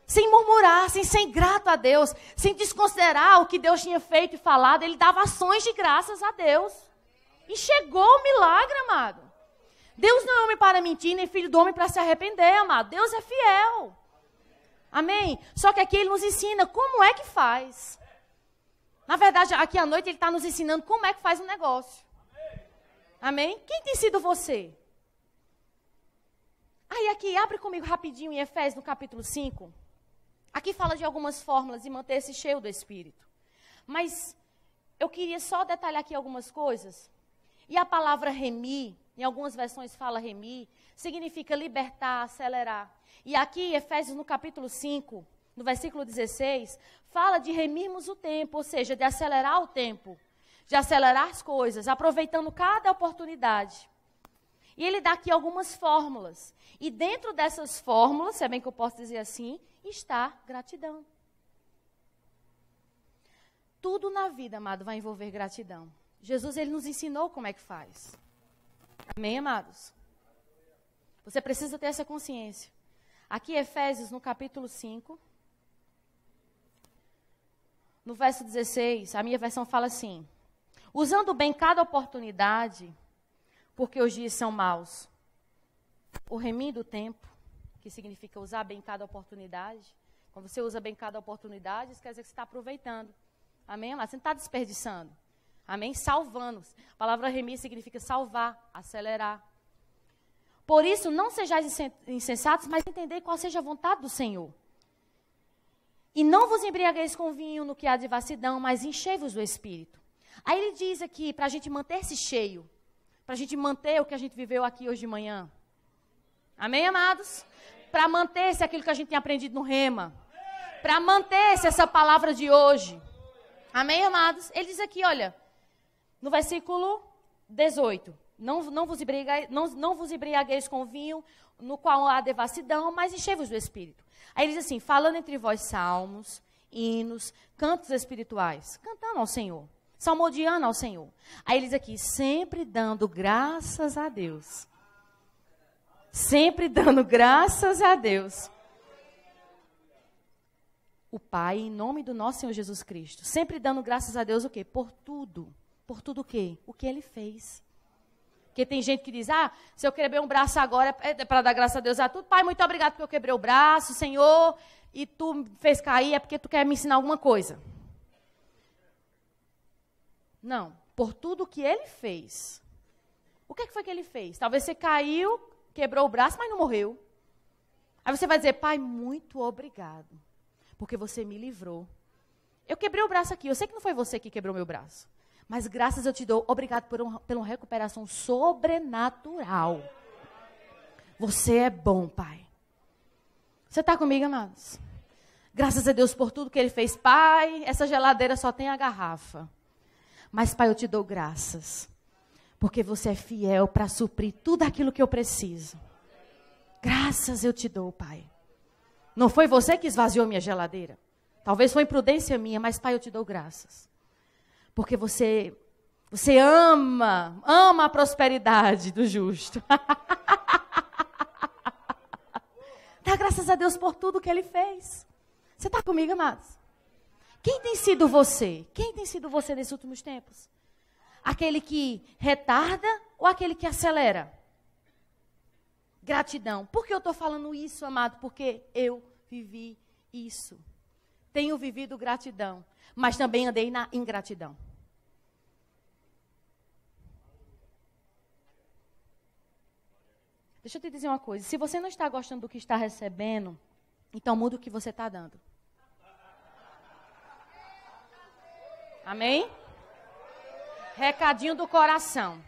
Sem murmurar, sem ser grato a Deus, sem desconsiderar o que Deus tinha feito e falado, ele dava ações de graças a Deus. E chegou o milagre, amado. Deus não é homem para mentir, nem filho do homem para se arrepender, amado. Deus é fiel. Amém? Só que aqui ele nos ensina como é que faz. Na verdade, aqui à noite ele está nos ensinando como é que faz um negócio. Amém? Quem tem sido você? Aí aqui, abre comigo rapidinho em Efésios, no capítulo 5. Aqui fala de algumas fórmulas e manter-se cheio do Espírito. Mas eu queria só detalhar aqui algumas coisas. E a palavra remir, em algumas versões fala remir, significa libertar, acelerar. E aqui, Efésios, no capítulo 5, no versículo 16, fala de remirmos o tempo, ou seja, de acelerar o tempo, de acelerar as coisas, aproveitando cada oportunidade. E ele dá aqui algumas fórmulas. E dentro dessas fórmulas, se é bem que eu posso dizer assim, está gratidão. Tudo na vida, amado, vai envolver gratidão. Jesus ele nos ensinou como é que faz. Amém, amados? Você precisa ter essa consciência. Aqui, Efésios, no capítulo 5, no verso 16, a minha versão fala assim: Usando bem cada oportunidade, porque os dias são maus. O remir do tempo, que significa usar bem cada oportunidade. Quando você usa bem cada oportunidade, isso quer dizer que você está aproveitando. Amém? amados. você não está desperdiçando. Amém? salvando A palavra remir significa salvar, acelerar. Por isso, não sejais insensatos, mas entendei qual seja a vontade do Senhor. E não vos embriagueis com vinho no que há de vacidão, mas enchei-vos do Espírito. Aí ele diz aqui, para a gente manter-se cheio, para a gente manter o que a gente viveu aqui hoje de manhã. Amém, amados? Para manter-se aquilo que a gente tem aprendido no rema. Para manter-se essa palavra de hoje. Amém, amados? Ele diz aqui, olha, no versículo 18. Não, não, vos embriagueis, não, não vos embriagueis com vinho, no qual há devassidão, mas enchei-vos do Espírito. Aí ele diz assim, falando entre vós salmos, hinos, cantos espirituais, cantando ao Senhor, salmodiando ao Senhor. Aí ele diz aqui, sempre dando graças a Deus. Sempre dando graças a Deus. O Pai, em nome do nosso Senhor Jesus Cristo. Sempre dando graças a Deus o quê? Por tudo por tudo o quê? O que ele fez. Porque tem gente que diz, ah, se eu quebrei um braço agora, é, é para dar graça a Deus a tudo. Pai, muito obrigado porque eu quebrei o braço, Senhor, e tu me fez cair, é porque tu quer me ensinar alguma coisa. Não, por tudo o que ele fez. O que, é que foi que ele fez? Talvez você caiu, quebrou o braço, mas não morreu. Aí você vai dizer, pai, muito obrigado, porque você me livrou. Eu quebrei o braço aqui, eu sei que não foi você que quebrou meu braço. Mas graças eu te dou, obrigado por um, pela recuperação sobrenatural. Você é bom, Pai. Você está comigo, amados? Graças a Deus por tudo que Ele fez. Pai, essa geladeira só tem a garrafa. Mas, Pai, eu te dou graças. Porque você é fiel para suprir tudo aquilo que eu preciso. Graças eu te dou, Pai. Não foi você que esvaziou minha geladeira. Talvez foi imprudência minha, mas, Pai, eu te dou graças. Porque você você ama, ama a prosperidade do justo. (laughs) Dá graças a Deus por tudo que ele fez. Você está comigo, amados? Quem tem sido você? Quem tem sido você nesses últimos tempos? Aquele que retarda ou aquele que acelera? Gratidão. Por que eu estou falando isso, amado? Porque eu vivi isso tenho vivido gratidão, mas também andei na ingratidão. Deixa eu te dizer uma coisa: se você não está gostando do que está recebendo, então muda o que você está dando. Amém? Recadinho do coração.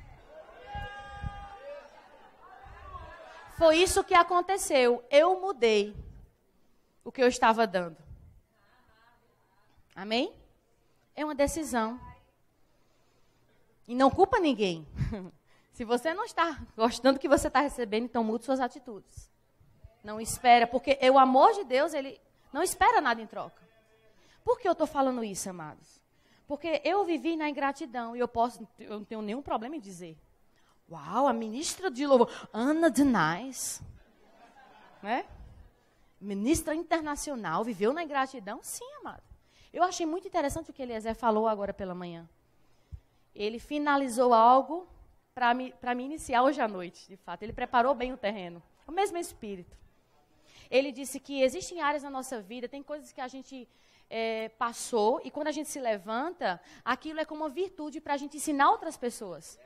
Foi isso que aconteceu. Eu mudei o que eu estava dando. Amém? É uma decisão. E não culpa ninguém. (laughs) Se você não está gostando do que você está recebendo, então mude suas atitudes. Não espera, porque é o amor de Deus, ele não espera nada em troca. Por que eu estou falando isso, amados? Porque eu vivi na ingratidão e eu posso, eu não tenho nenhum problema em dizer. Uau, a ministra de louvor, Ana Denais, né? Ministra internacional, viveu na ingratidão? Sim, amado. Eu achei muito interessante o que Eliezer falou agora pela manhã. Ele finalizou algo para me, me iniciar hoje à noite, de fato. Ele preparou bem o terreno. O mesmo espírito. Ele disse que existem áreas na nossa vida, tem coisas que a gente é, passou, e quando a gente se levanta, aquilo é como uma virtude para a gente ensinar outras pessoas.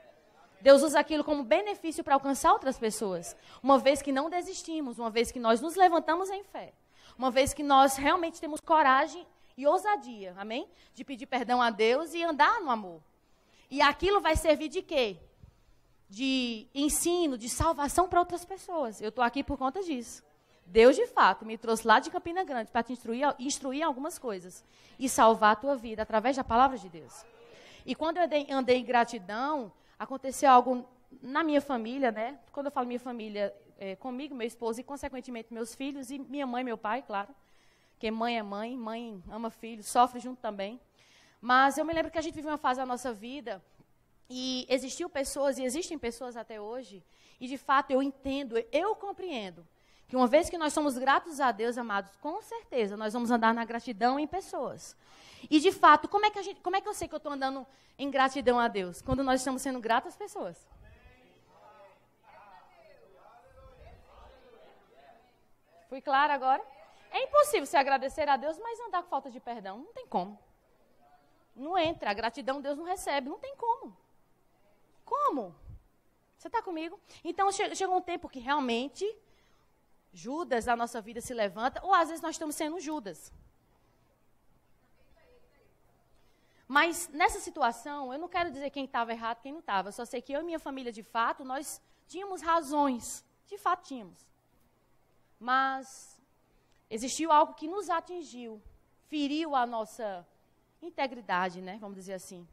Deus usa aquilo como benefício para alcançar outras pessoas. Uma vez que não desistimos, uma vez que nós nos levantamos em fé, uma vez que nós realmente temos coragem e ousadia, amém? De pedir perdão a Deus e andar no amor. E aquilo vai servir de quê? De ensino, de salvação para outras pessoas. Eu estou aqui por conta disso. Deus, de fato, me trouxe lá de Campina Grande para te instruir, instruir algumas coisas e salvar a tua vida através da palavra de Deus. E quando eu andei, andei em gratidão, aconteceu algo na minha família, né? Quando eu falo minha família, é, comigo, meu esposo e, consequentemente, meus filhos e minha mãe, meu pai, claro. Porque mãe é mãe, mãe ama filho, sofre junto também. Mas eu me lembro que a gente viveu uma fase da nossa vida e existiu pessoas e existem pessoas até hoje, e de fato eu entendo, eu compreendo que uma vez que nós somos gratos a Deus, amados, com certeza nós vamos andar na gratidão em pessoas. E de fato, como é que, gente, como é que eu sei que eu estou andando em gratidão a Deus? Quando nós estamos sendo gratos às pessoas. Fui claro agora? É impossível você agradecer a Deus, mas andar com falta de perdão. Não tem como. Não entra. A gratidão Deus não recebe. Não tem como. Como? Você está comigo? Então chega um tempo que realmente Judas a nossa vida se levanta, ou às vezes nós estamos sendo Judas. Mas nessa situação, eu não quero dizer quem estava errado, quem não estava. Eu só sei que eu e minha família, de fato, nós tínhamos razões. De fato, tínhamos. Mas Existiu algo que nos atingiu, feriu a nossa integridade, né? Vamos dizer assim.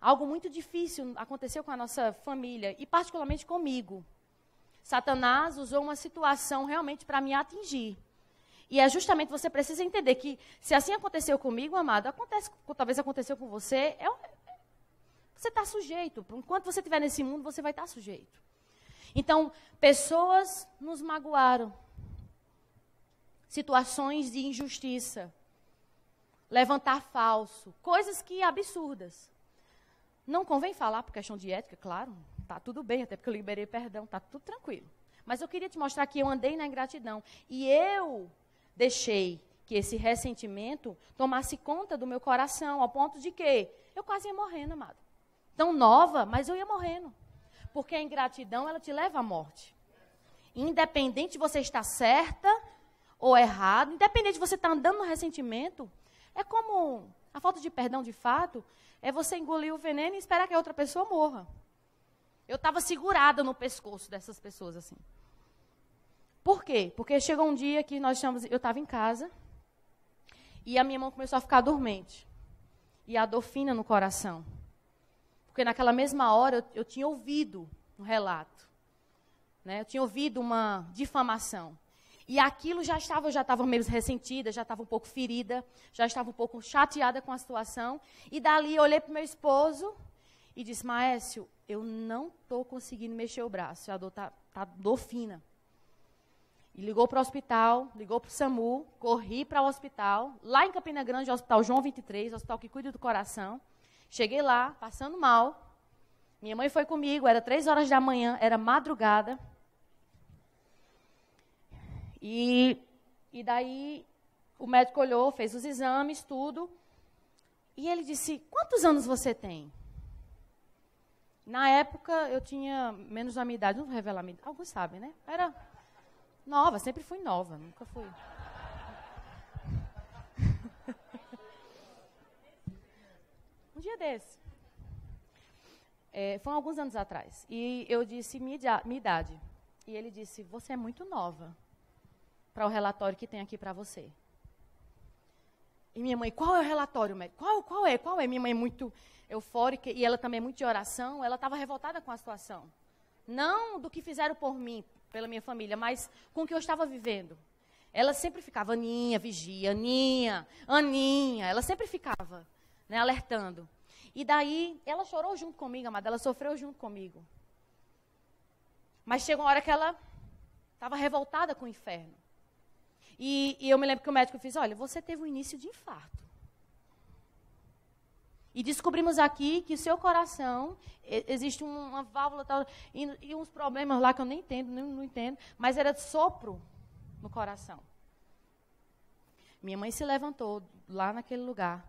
Algo muito difícil aconteceu com a nossa família e particularmente comigo. Satanás usou uma situação realmente para me atingir. E é justamente você precisa entender que se assim aconteceu comigo, amado, acontece, talvez aconteceu com você, é, você está sujeito. Enquanto você estiver nesse mundo, você vai estar tá sujeito. Então, pessoas nos magoaram, situações de injustiça, levantar falso, coisas que absurdas. Não convém falar por questão de ética, claro, tá tudo bem, até porque eu liberei perdão, tá tudo tranquilo. Mas eu queria te mostrar que eu andei na ingratidão e eu deixei que esse ressentimento tomasse conta do meu coração, ao ponto de que eu quase ia morrendo, amado. Tão nova, mas eu ia morrendo. Porque a ingratidão, ela te leva à morte. Independente de você estar certa ou errado, independente de você estar tá andando no ressentimento, é como a falta de perdão de fato é você engolir o veneno e esperar que a outra pessoa morra. Eu estava segurada no pescoço dessas pessoas assim. Por quê? Porque chegou um dia que nós estamos, eu estava em casa e a minha mão começou a ficar dormente e a dor fina no coração, porque naquela mesma hora eu, eu tinha ouvido um relato, né? Eu tinha ouvido uma difamação. E aquilo já estava, eu já estava meio ressentida, já estava um pouco ferida, já estava um pouco chateada com a situação. E dali eu olhei para o meu esposo e disse, Maécio, eu não estou conseguindo mexer o braço, a dor está tá dofina. E ligou para o hospital, ligou para o SAMU, corri para o hospital, lá em Campina Grande, Hospital João 23, hospital que cuida do coração. Cheguei lá, passando mal. Minha mãe foi comigo, era três horas da manhã, era madrugada. E, e daí o médico olhou, fez os exames, tudo. E ele disse: Quantos anos você tem? Na época, eu tinha menos da minha idade, não vou revelar a minha idade. Alguns sabem, né? Era nova, sempre fui nova, nunca fui. (laughs) um dia desse. É, foram alguns anos atrás. E eu disse minha idade. E ele disse: Você é muito nova para o relatório que tem aqui para você. E minha mãe, qual é o relatório, médico? Qual, qual é? Qual é? Minha mãe é muito eufórica e ela também é muito de oração. Ela estava revoltada com a situação. Não do que fizeram por mim, pela minha família, mas com o que eu estava vivendo. Ela sempre ficava, Aninha, vigia, Aninha, Aninha. Ela sempre ficava, né, alertando. E daí, ela chorou junto comigo, amada. Ela sofreu junto comigo. Mas chegou uma hora que ela estava revoltada com o inferno. E, e eu me lembro que o médico fez: olha, você teve um início de infarto. E descobrimos aqui que o seu coração, existe uma válvula tal, e, e, uns problemas lá que eu nem entendo, nem, não entendo, mas era de sopro no coração. Minha mãe se levantou lá naquele lugar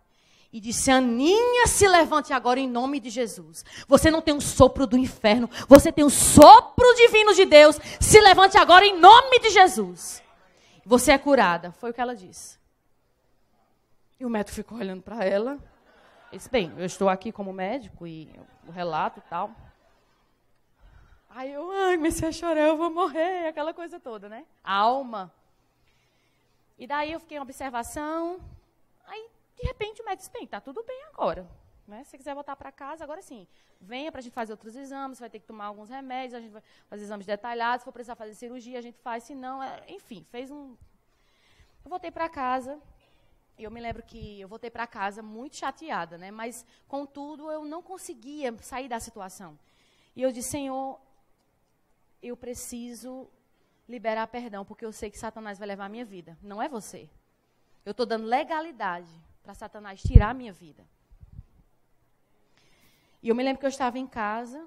e disse: Aninha, se levante agora em nome de Jesus. Você não tem um sopro do inferno, você tem um sopro divino de Deus. Se levante agora em nome de Jesus. Você é curada. Foi o que ela disse. E o médico ficou olhando para ela. Disse, bem, eu estou aqui como médico e o relato e tal. Aí eu ai, comecei a chorar, eu vou morrer, aquela coisa toda, né? A alma. E daí eu fiquei em observação. Aí, de repente, o médico disse, bem, está tudo bem agora. Né? Se quiser voltar para casa, agora sim, venha para a gente fazer outros exames, vai ter que tomar alguns remédios, a gente vai fazer exames detalhados, se for precisar fazer cirurgia, a gente faz, se não, é, enfim, fez um... Eu voltei para casa, e eu me lembro que eu voltei para casa muito chateada, né? mas, contudo, eu não conseguia sair da situação. E eu disse, Senhor, eu preciso liberar perdão, porque eu sei que Satanás vai levar a minha vida, não é você. Eu estou dando legalidade para Satanás tirar a minha vida. E eu me lembro que eu estava em casa,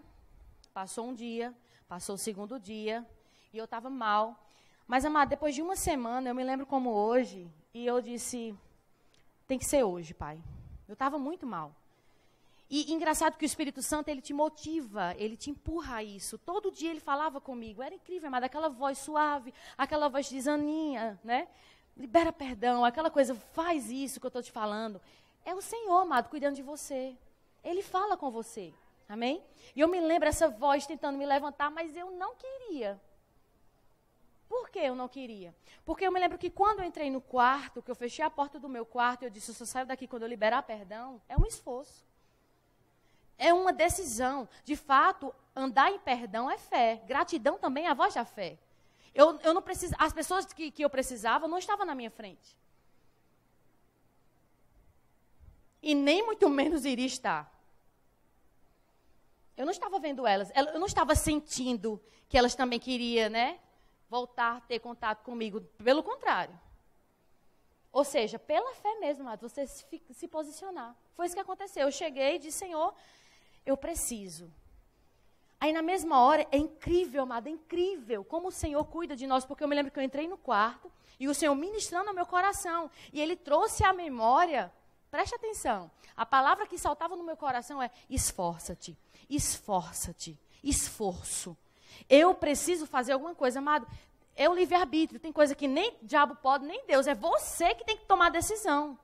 passou um dia, passou o segundo dia, e eu estava mal. Mas, amado, depois de uma semana, eu me lembro como hoje, e eu disse: tem que ser hoje, pai. Eu estava muito mal. E engraçado que o Espírito Santo, ele te motiva, ele te empurra a isso. Todo dia ele falava comigo, era incrível, mas aquela voz suave, aquela voz de Zaninha, né? Libera perdão, aquela coisa, faz isso que eu estou te falando. É o Senhor, amado, cuidando de você. Ele fala com você. Amém? E eu me lembro essa voz tentando me levantar, mas eu não queria. Por que eu não queria? Porque eu me lembro que quando eu entrei no quarto, que eu fechei a porta do meu quarto, eu disse, eu só saio daqui quando eu liberar perdão, é um esforço. É uma decisão. De fato, andar em perdão é fé. Gratidão também é a voz da fé. Eu, eu não preciso, as pessoas que, que eu precisava não estavam na minha frente. e nem muito menos iria estar. Eu não estava vendo elas, eu não estava sentindo que elas também queriam, né, voltar a ter contato comigo, pelo contrário. Ou seja, pela fé mesmo, Nath, você se, se posicionar. Foi isso que aconteceu. Eu cheguei e disse, Senhor, eu preciso. Aí na mesma hora, é incrível, amada, é incrível como o Senhor cuida de nós, porque eu me lembro que eu entrei no quarto e o Senhor ministrando ao meu coração. E Ele trouxe à memória Preste atenção. A palavra que saltava no meu coração é esforça-te, esforça-te, esforço. Eu preciso fazer alguma coisa, amado. É o livre-arbítrio. Tem coisa que nem diabo pode, nem Deus. É você que tem que tomar a decisão.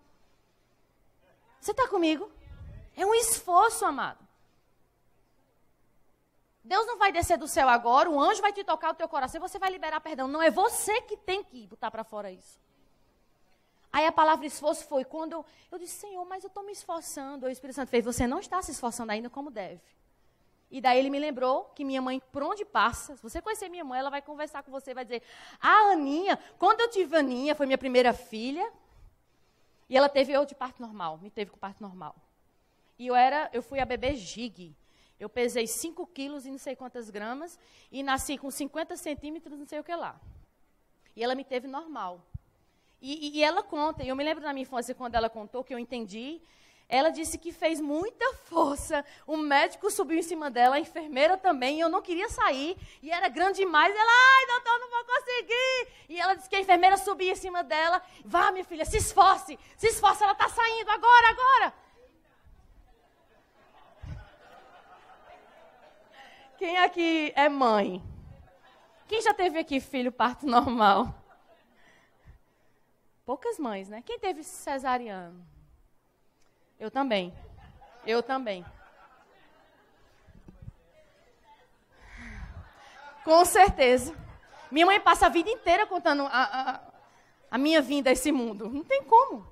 Você está comigo? É um esforço, amado. Deus não vai descer do céu agora, um anjo vai te tocar o teu coração e você vai liberar perdão. Não, é você que tem que botar para fora isso. Aí a palavra esforço foi quando eu, disse, Senhor, mas eu estou me esforçando. O Espírito Santo fez, você não está se esforçando ainda como deve. E daí ele me lembrou que minha mãe, por onde passa, se você conhecer minha mãe, ela vai conversar com você, vai dizer, a Aninha, quando eu tive a Aninha, foi minha primeira filha, e ela teve eu de parto normal, me teve com parto normal. E eu era, eu fui a bebê gig. Eu pesei 5 quilos e não sei quantas gramas, e nasci com 50 centímetros, não sei o que lá. E ela me teve normal. E, e, ela conta, e eu me lembro da minha infância quando ela contou, que eu entendi. Ela disse que fez muita (laughs) força. O médico subiu em cima dela, a enfermeira também. Eu não queria sair. E era grande demais. Ela, ai, doutor, não vou conseguir. E ela disse que a enfermeira subia em cima dela. Vá, minha filha, se esforce. Se esforce, ela está saindo. Agora, agora. Quem aqui é mãe? Quem já teve aqui filho parto normal? Poucas mães, né? Quem teve cesariano? Eu também. Eu também. Com certeza. Minha mãe passa a vida inteira contando a, a, a minha vinda a esse mundo. Não tem como.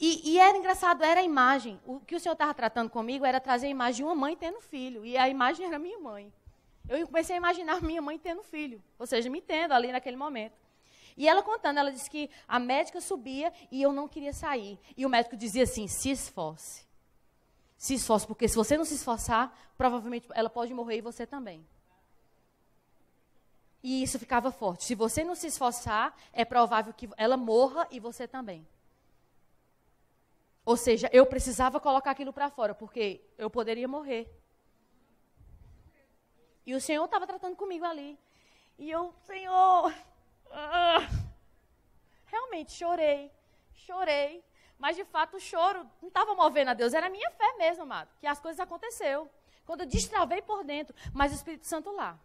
E, e, era engraçado, era a imagem. O que o senhor estava tratando comigo era trazer a imagem de uma mãe tendo filho. E a imagem era minha mãe. Eu comecei a imaginar minha mãe tendo filho. Ou seja, me tendo ali naquele momento. E ela contando, ela disse que a médica subia e eu não queria sair. E o médico dizia assim: se esforce. Se esforce, porque se você não se esforçar, provavelmente ela pode morrer e você também. E isso ficava forte. Se você não se esforçar, é provável que ela morra e você também. Ou seja, eu precisava colocar aquilo para fora, porque eu poderia morrer. E o Senhor estava tratando comigo ali. E eu, Senhor, ah. realmente chorei, chorei. Mas de fato o choro não estava movendo a Deus, era a minha fé mesmo, amado, que as coisas aconteceu. Quando eu destravei por dentro, mas o Espírito Santo lá.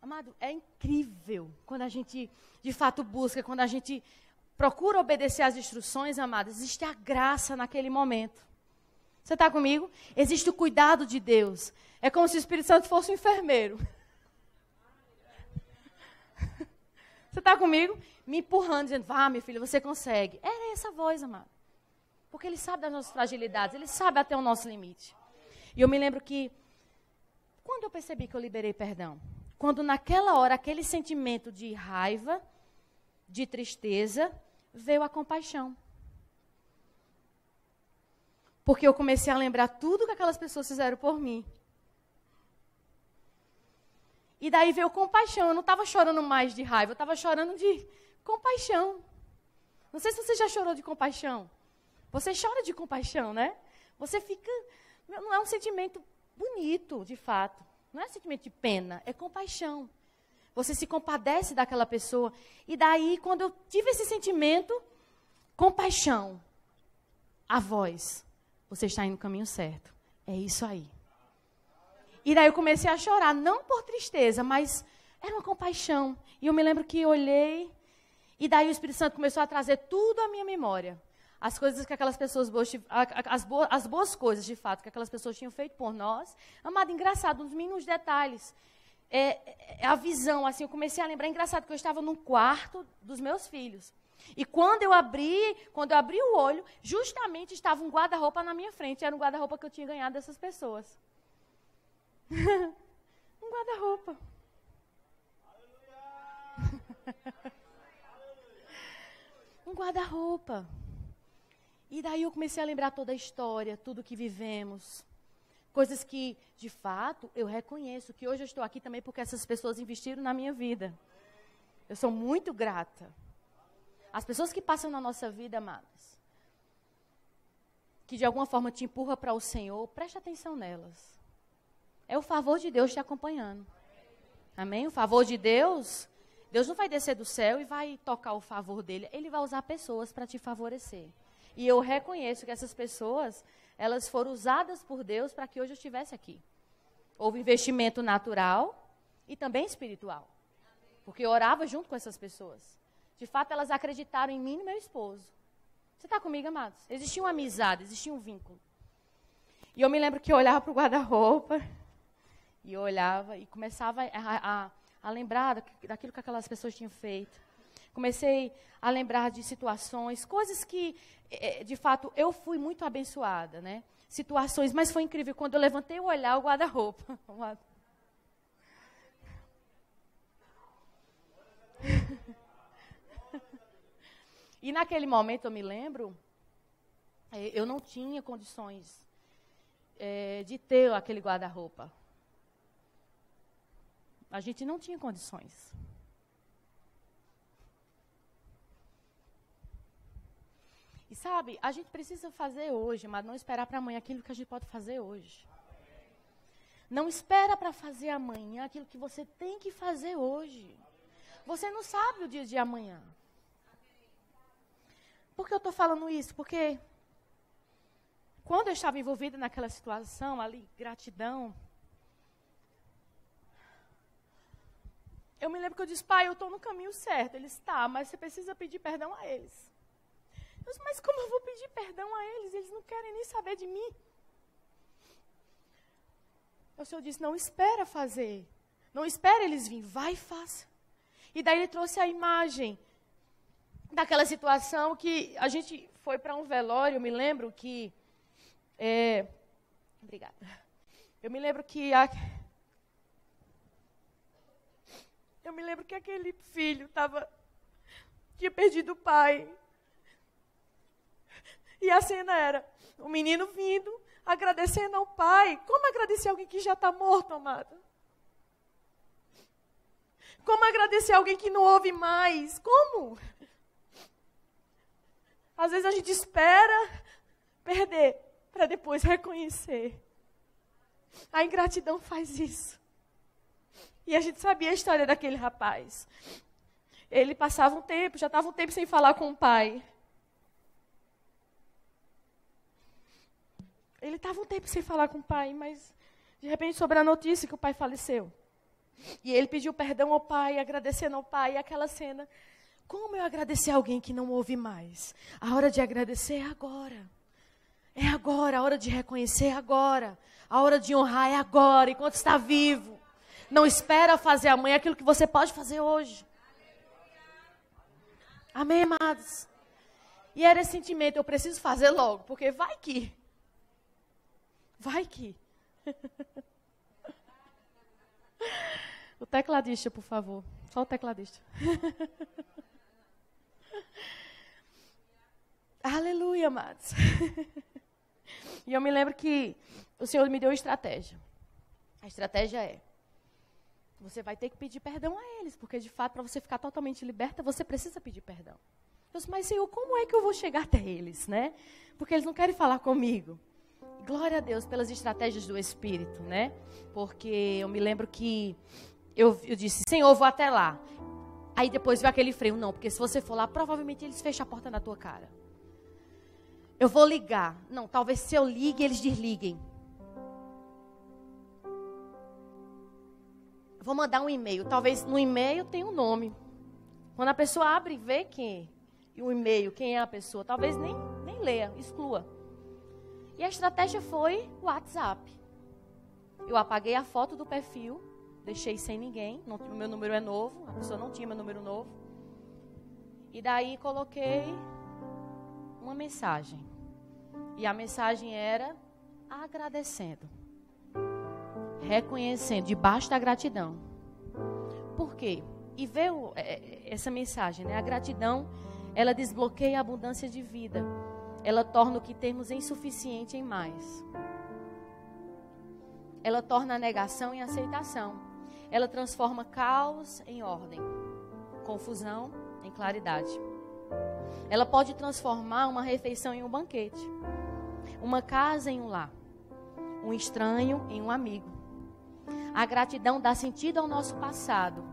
Amado, é incrível quando a gente de fato busca, quando a gente procura obedecer às instruções, amado, existe a graça naquele momento. Você está comigo? Existe o cuidado de Deus. É como se o Espírito Santo fosse um enfermeiro. (laughs) Você está comigo? Me empurrando, dizendo, vá, meu filho, você consegue. Era é, é essa voz, amado. Porque ele sabe das nossas fragilidades, ele sabe até o nosso limite. E eu me lembro que, quando eu percebi que eu liberei perdão, quando naquela hora aquele sentimento de raiva, de tristeza, veio a compaixão. Porque eu comecei a lembrar tudo que aquelas pessoas fizeram por mim. E daí veio compaixão. Eu não estava chorando mais de raiva, eu estava chorando de compaixão. Não sei se você já chorou de compaixão. Você chora de compaixão, né? Você fica. Não é um sentimento bonito, de fato. Não é um sentimento de pena, é compaixão. Você se compadece daquela pessoa. E daí, quando eu tive esse sentimento, compaixão, a voz. Você está indo no caminho certo. É isso aí. E daí eu comecei a chorar, não por tristeza, mas era uma compaixão. E eu me lembro que olhei, e daí o Espírito Santo começou a trazer tudo à minha memória. As coisas que aquelas pessoas boas, as boas, as boas coisas de fato que aquelas pessoas tinham feito por nós. Amado, engraçado, uns mínimos detalhes. É, é a visão, assim, eu comecei a lembrar. É engraçado que eu estava no quarto dos meus filhos. E quando eu abri, quando eu abri o olho, justamente estava um guarda-roupa na minha frente. Era um guarda-roupa que eu tinha ganhado dessas pessoas. (laughs) um guarda-roupa. (laughs) um guarda-roupa. E daí eu comecei a lembrar toda a história, tudo que vivemos. Coisas que, de fato, eu reconheço que hoje eu estou aqui também porque essas pessoas investiram na minha vida. Eu sou muito grata. As pessoas que passam na nossa vida, amadas, que de alguma forma te empurra para o Senhor, preste atenção nelas. É o favor de Deus te acompanhando. Amém? O favor de Deus. Deus não vai descer do céu e vai tocar o favor dele. Ele vai usar pessoas para te favorecer. E eu reconheço que essas pessoas, elas foram usadas por Deus para que hoje eu estivesse aqui. Houve investimento natural e também espiritual. Porque eu orava junto com essas pessoas. De fato, elas acreditaram em mim e no meu esposo. Você está comigo, amados? Existia uma amizade, existia um vínculo. E eu me lembro que eu olhava para o guarda-roupa e eu olhava e começava a, a, a lembrar daquilo que aquelas pessoas tinham feito. Comecei a lembrar de situações, coisas que, eh, eh, de fato, eu fui muito abençoada, né? Situações, mas foi incrível. Quando eu levantei o olhar, o guarda-roupa. (laughs) e naquele momento, eu me lembro, eh, eu não tinha condições é, de ter aquele guarda-roupa. A gente não tinha condições. E sabe, a gente precisa fazer hoje, mas não esperar para amanhã aquilo que a gente pode fazer hoje. Não espera para fazer amanhã aquilo que você tem que fazer hoje. Você não sabe o dia de amanhã. Por que eu estou falando isso? Porque quando eu estava envolvida naquela situação ali, gratidão, eu me lembro que eu disse, pai, eu estou no caminho certo. Ele está, mas você precisa pedir perdão a eles. Eu disse, mas como eu vou pedir perdão a eles? Eles não querem nem saber de mim. O Senhor disse, não espera fazer. Não espera eles virem, vai e faça. E daí ele trouxe a imagem daquela situação que a gente foi para um velório, eu me lembro que... É, obrigada. Eu me lembro que... A, eu me lembro que aquele filho tava, tinha perdido o pai. E a cena era o menino vindo, agradecendo ao pai. Como agradecer alguém que já está morto, amado? Como agradecer alguém que não ouve mais? Como? Às vezes a gente espera perder para depois reconhecer. A ingratidão faz isso. E a gente sabia a história daquele rapaz. Ele passava um tempo, já estava um tempo sem falar com o pai. Ele estava um tempo sem falar com o pai, mas de repente sobrou a notícia que o pai faleceu. E ele pediu perdão ao pai, agradecendo ao pai, e aquela cena. Como eu agradecer a alguém que não ouve mais? A hora de agradecer é agora. É agora, a hora de reconhecer é agora. A hora de honrar é agora, enquanto está vivo. Não espera fazer amanhã aquilo que você pode fazer hoje. Amém, amados? E era esse sentimento, eu preciso fazer logo, porque vai que. Vai que. (laughs) o tecladista, por favor. Só o tecladista. (laughs) Aleluia, amados. (laughs) e eu me lembro que o Senhor me deu uma estratégia. A estratégia é: você vai ter que pedir perdão a eles, porque de fato, para você ficar totalmente liberta, você precisa pedir perdão. Eu disse, mas Senhor, como é que eu vou chegar até eles, né? Porque eles não querem falar comigo. Glória a Deus pelas estratégias do Espírito, né? Porque eu me lembro que eu, eu disse, Senhor, vou até lá. Aí depois veio aquele freio, não, porque se você for lá, provavelmente eles fecham a porta na tua cara. Eu vou ligar. Não, talvez se eu ligue, eles desliguem. vou mandar um e-mail. Talvez no e-mail tenha um nome. Quando a pessoa abre e vê quem é, o e-mail, quem é a pessoa, talvez nem, nem leia, exclua. E a estratégia foi o WhatsApp. Eu apaguei a foto do perfil, deixei sem ninguém, o meu número é novo, a pessoa não tinha meu número novo. E daí coloquei uma mensagem. E a mensagem era agradecendo reconhecendo, debaixo da gratidão. Por quê? E veio é, é, essa mensagem, né? A gratidão, ela desbloqueia a abundância de vida. Ela torna o que temos insuficiente em mais. Ela torna a negação em aceitação. Ela transforma caos em ordem, confusão em claridade. Ela pode transformar uma refeição em um banquete, uma casa em um lar, um estranho em um amigo, a gratidão dá sentido ao nosso passado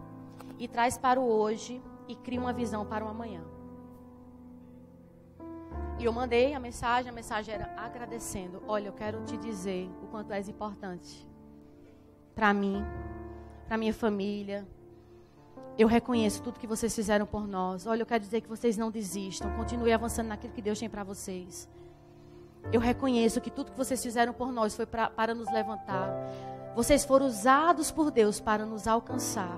e traz para o hoje e cria uma visão para o amanhã. E eu mandei a mensagem, a mensagem era agradecendo. Olha, eu quero te dizer o quanto és importante para mim, para minha família. Eu reconheço tudo que vocês fizeram por nós. Olha, eu quero dizer que vocês não desistam. Continue avançando naquilo que Deus tem para vocês. Eu reconheço que tudo que vocês fizeram por nós foi pra, para nos levantar. Vocês foram usados por Deus para nos alcançar,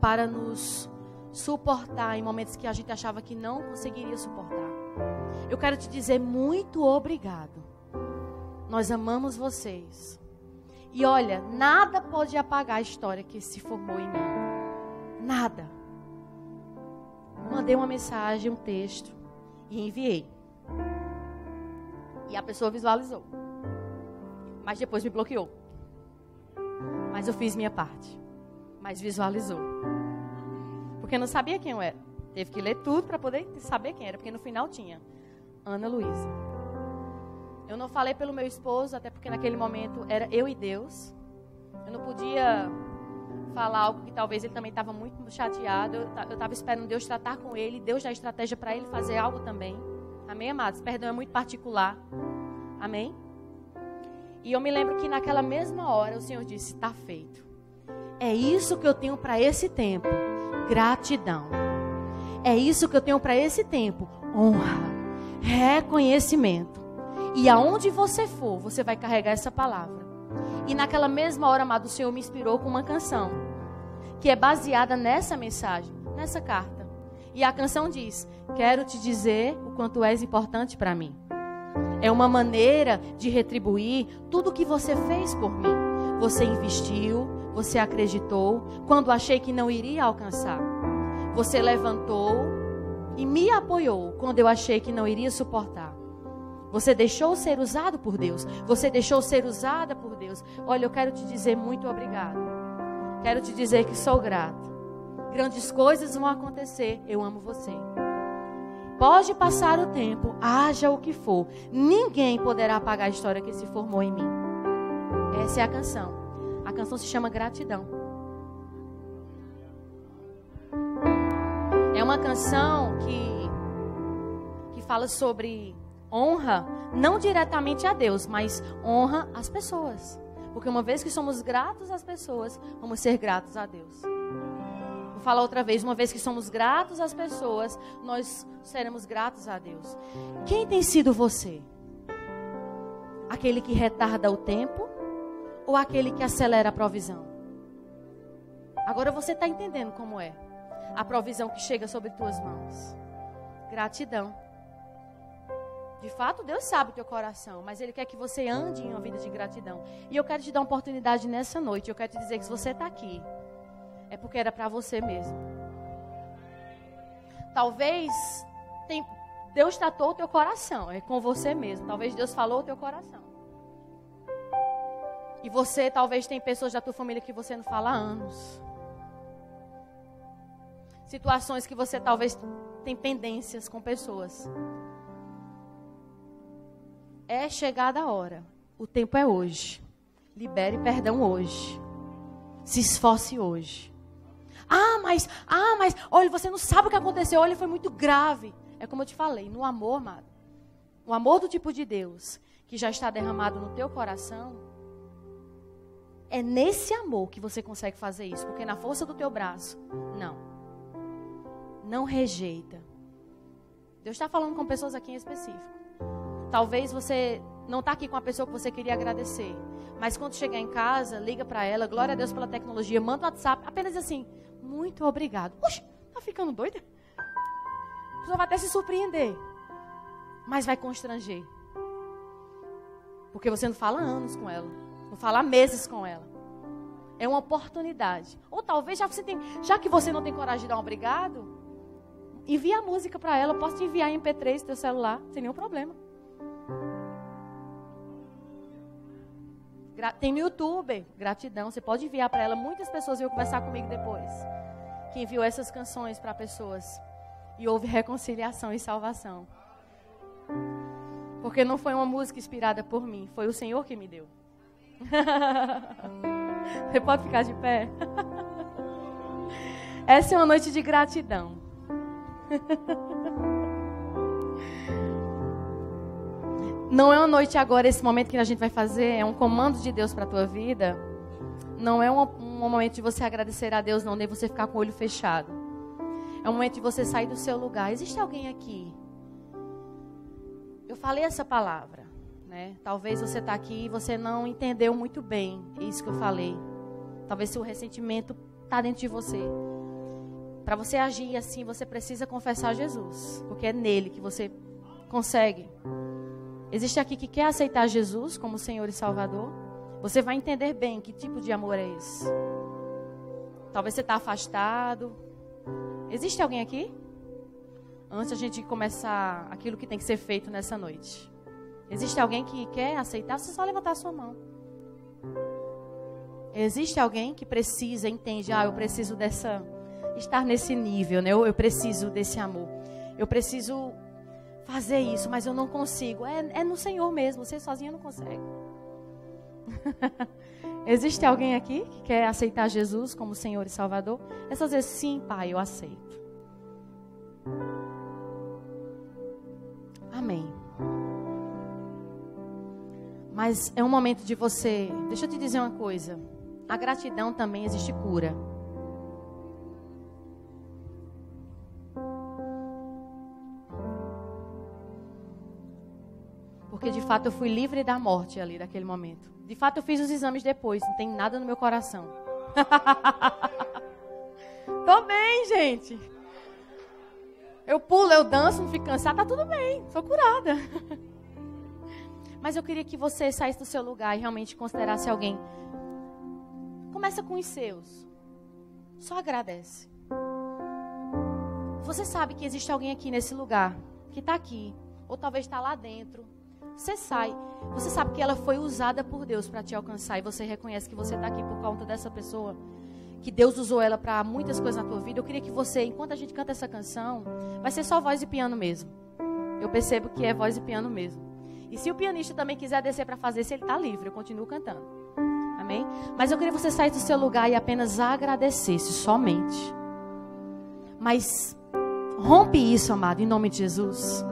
para nos suportar em momentos que a gente achava que não conseguiria suportar. Eu quero te dizer muito obrigado. Nós amamos vocês. E olha, nada pode apagar a história que se formou em mim. Nada. Mandei uma mensagem, um texto e enviei. E a pessoa visualizou. Mas depois me bloqueou. Mas eu fiz minha parte. Mas visualizou. Porque não sabia quem eu era. Teve que ler tudo para poder saber quem era, porque no final tinha Ana Luísa. Eu não falei pelo meu esposo, até porque naquele momento era eu e Deus. Eu não podia falar algo que talvez ele também estava muito chateado. Eu estava esperando Deus tratar com ele, Deus dar estratégia para ele fazer algo também. Amém, amados? Perdão é muito particular. Amém? E eu me lembro que naquela mesma hora o Senhor disse: Está feito. É isso que eu tenho para esse tempo. Gratidão. É isso que eu tenho para esse tempo. Honra. Reconhecimento. E aonde você for, você vai carregar essa palavra. E naquela mesma hora, amado, o Senhor me inspirou com uma canção. Que é baseada nessa mensagem, nessa carta. E a canção diz: Quero te dizer o quanto és importante para mim é uma maneira de retribuir tudo o que você fez por mim. Você investiu, você acreditou quando achei que não iria alcançar. Você levantou e me apoiou quando eu achei que não iria suportar. Você deixou ser usado por Deus. Você deixou ser usada por Deus. Olha, eu quero te dizer muito obrigado. Quero te dizer que sou grata. Grandes coisas vão acontecer. Eu amo você. Pode passar o tempo, haja o que for, ninguém poderá apagar a história que se formou em mim. Essa é a canção. A canção se chama Gratidão. É uma canção que, que fala sobre honra, não diretamente a Deus, mas honra às pessoas. Porque uma vez que somos gratos às pessoas, vamos ser gratos a Deus. Fala outra vez, uma vez que somos gratos às pessoas, nós seremos gratos a Deus. Quem tem sido você? Aquele que retarda o tempo ou aquele que acelera a provisão? Agora você está entendendo como é a provisão que chega sobre tuas mãos. Gratidão. De fato, Deus sabe o teu coração, mas Ele quer que você ande em uma vida de gratidão. E eu quero te dar uma oportunidade nessa noite. Eu quero te dizer que se você está aqui é porque era para você mesmo. Talvez tem, Deus tratou o teu coração, é com você mesmo. Talvez Deus falou o teu coração. E você, talvez, tem pessoas da tua família que você não fala há anos. Situações que você talvez tem pendências com pessoas. É chegada a hora. O tempo é hoje. Libere perdão hoje. Se esforce hoje. Ah, mas, ah, mas, olha, você não sabe o que aconteceu, olha, foi muito grave. É como eu te falei, no amor, amado. O amor do tipo de Deus que já está derramado no teu coração, é nesse amor que você consegue fazer isso, porque na força do teu braço, não. Não rejeita. Deus está falando com pessoas aqui em específico. Talvez você não está aqui com a pessoa que você queria agradecer, mas quando chegar em casa, liga para ela, glória a Deus pela tecnologia, manda um WhatsApp, apenas assim, muito obrigado. Oxe, tá ficando doida? A pessoa vai até se surpreender, mas vai constranger. Porque você não fala anos com ela, não fala meses com ela. É uma oportunidade. Ou talvez já, você tem, já que você não tem coragem de dar um obrigado, envia a música para ela. Eu posso te enviar em MP3 teu celular, sem nenhum problema. Tem no YouTube, gratidão. Você pode enviar para ela. Muitas pessoas vão conversar comigo depois. Que enviou essas canções para pessoas. E houve reconciliação e salvação. Porque não foi uma música inspirada por mim, foi o Senhor que me deu. (laughs) Você pode ficar de pé? (laughs) Essa é uma noite de gratidão. (laughs) Não é uma noite agora, esse momento que a gente vai fazer, é um comando de Deus para a tua vida. Não é um, um momento de você agradecer a Deus, não, nem você ficar com o olho fechado. É um momento de você sair do seu lugar. Existe alguém aqui? Eu falei essa palavra, né? Talvez você está aqui e você não entendeu muito bem isso que eu falei. Talvez seu ressentimento está dentro de você. Para você agir assim, você precisa confessar Jesus, porque é nele que você consegue. Existe aqui que quer aceitar Jesus como Senhor e Salvador? Você vai entender bem que tipo de amor é esse. Talvez você está afastado. Existe alguém aqui? Antes a gente começar aquilo que tem que ser feito nessa noite. Existe alguém que quer aceitar? Você só levantar a sua mão. Existe alguém que precisa, entende, ah, eu preciso dessa estar nesse nível, né? Eu, eu preciso desse amor. Eu preciso fazer isso, mas eu não consigo. É, é no Senhor mesmo, você sozinha não consegue. (laughs) Existe alguém aqui que quer aceitar Jesus como Senhor e Salvador? É só dizer sim, Pai, eu aceito. Amém. Mas é um momento de você. Deixa eu te dizer uma coisa. A gratidão também existe cura. porque de fato eu fui livre da morte ali, daquele momento. De fato, eu fiz os exames depois, não tem nada no meu coração. (laughs) Tô bem, gente. Eu pulo, eu danço, não fico cansada, tá tudo bem, sou curada. (laughs) Mas eu queria que você saísse do seu lugar e realmente considerasse alguém. Começa com os seus. Só agradece. Você sabe que existe alguém aqui nesse lugar, que está aqui, ou talvez está lá dentro, você sai. Você sabe que ela foi usada por Deus para te alcançar e você reconhece que você está aqui por conta dessa pessoa, que Deus usou ela para muitas coisas na tua vida. Eu queria que você, enquanto a gente canta essa canção, vai ser só voz e piano mesmo. Eu percebo que é voz e piano mesmo. E se o pianista também quiser descer para fazer, se ele está livre, eu continuo cantando. Amém? Mas eu queria que você saísse do seu lugar e apenas agradecesse, somente. Mas rompe isso, amado, em nome de Jesus.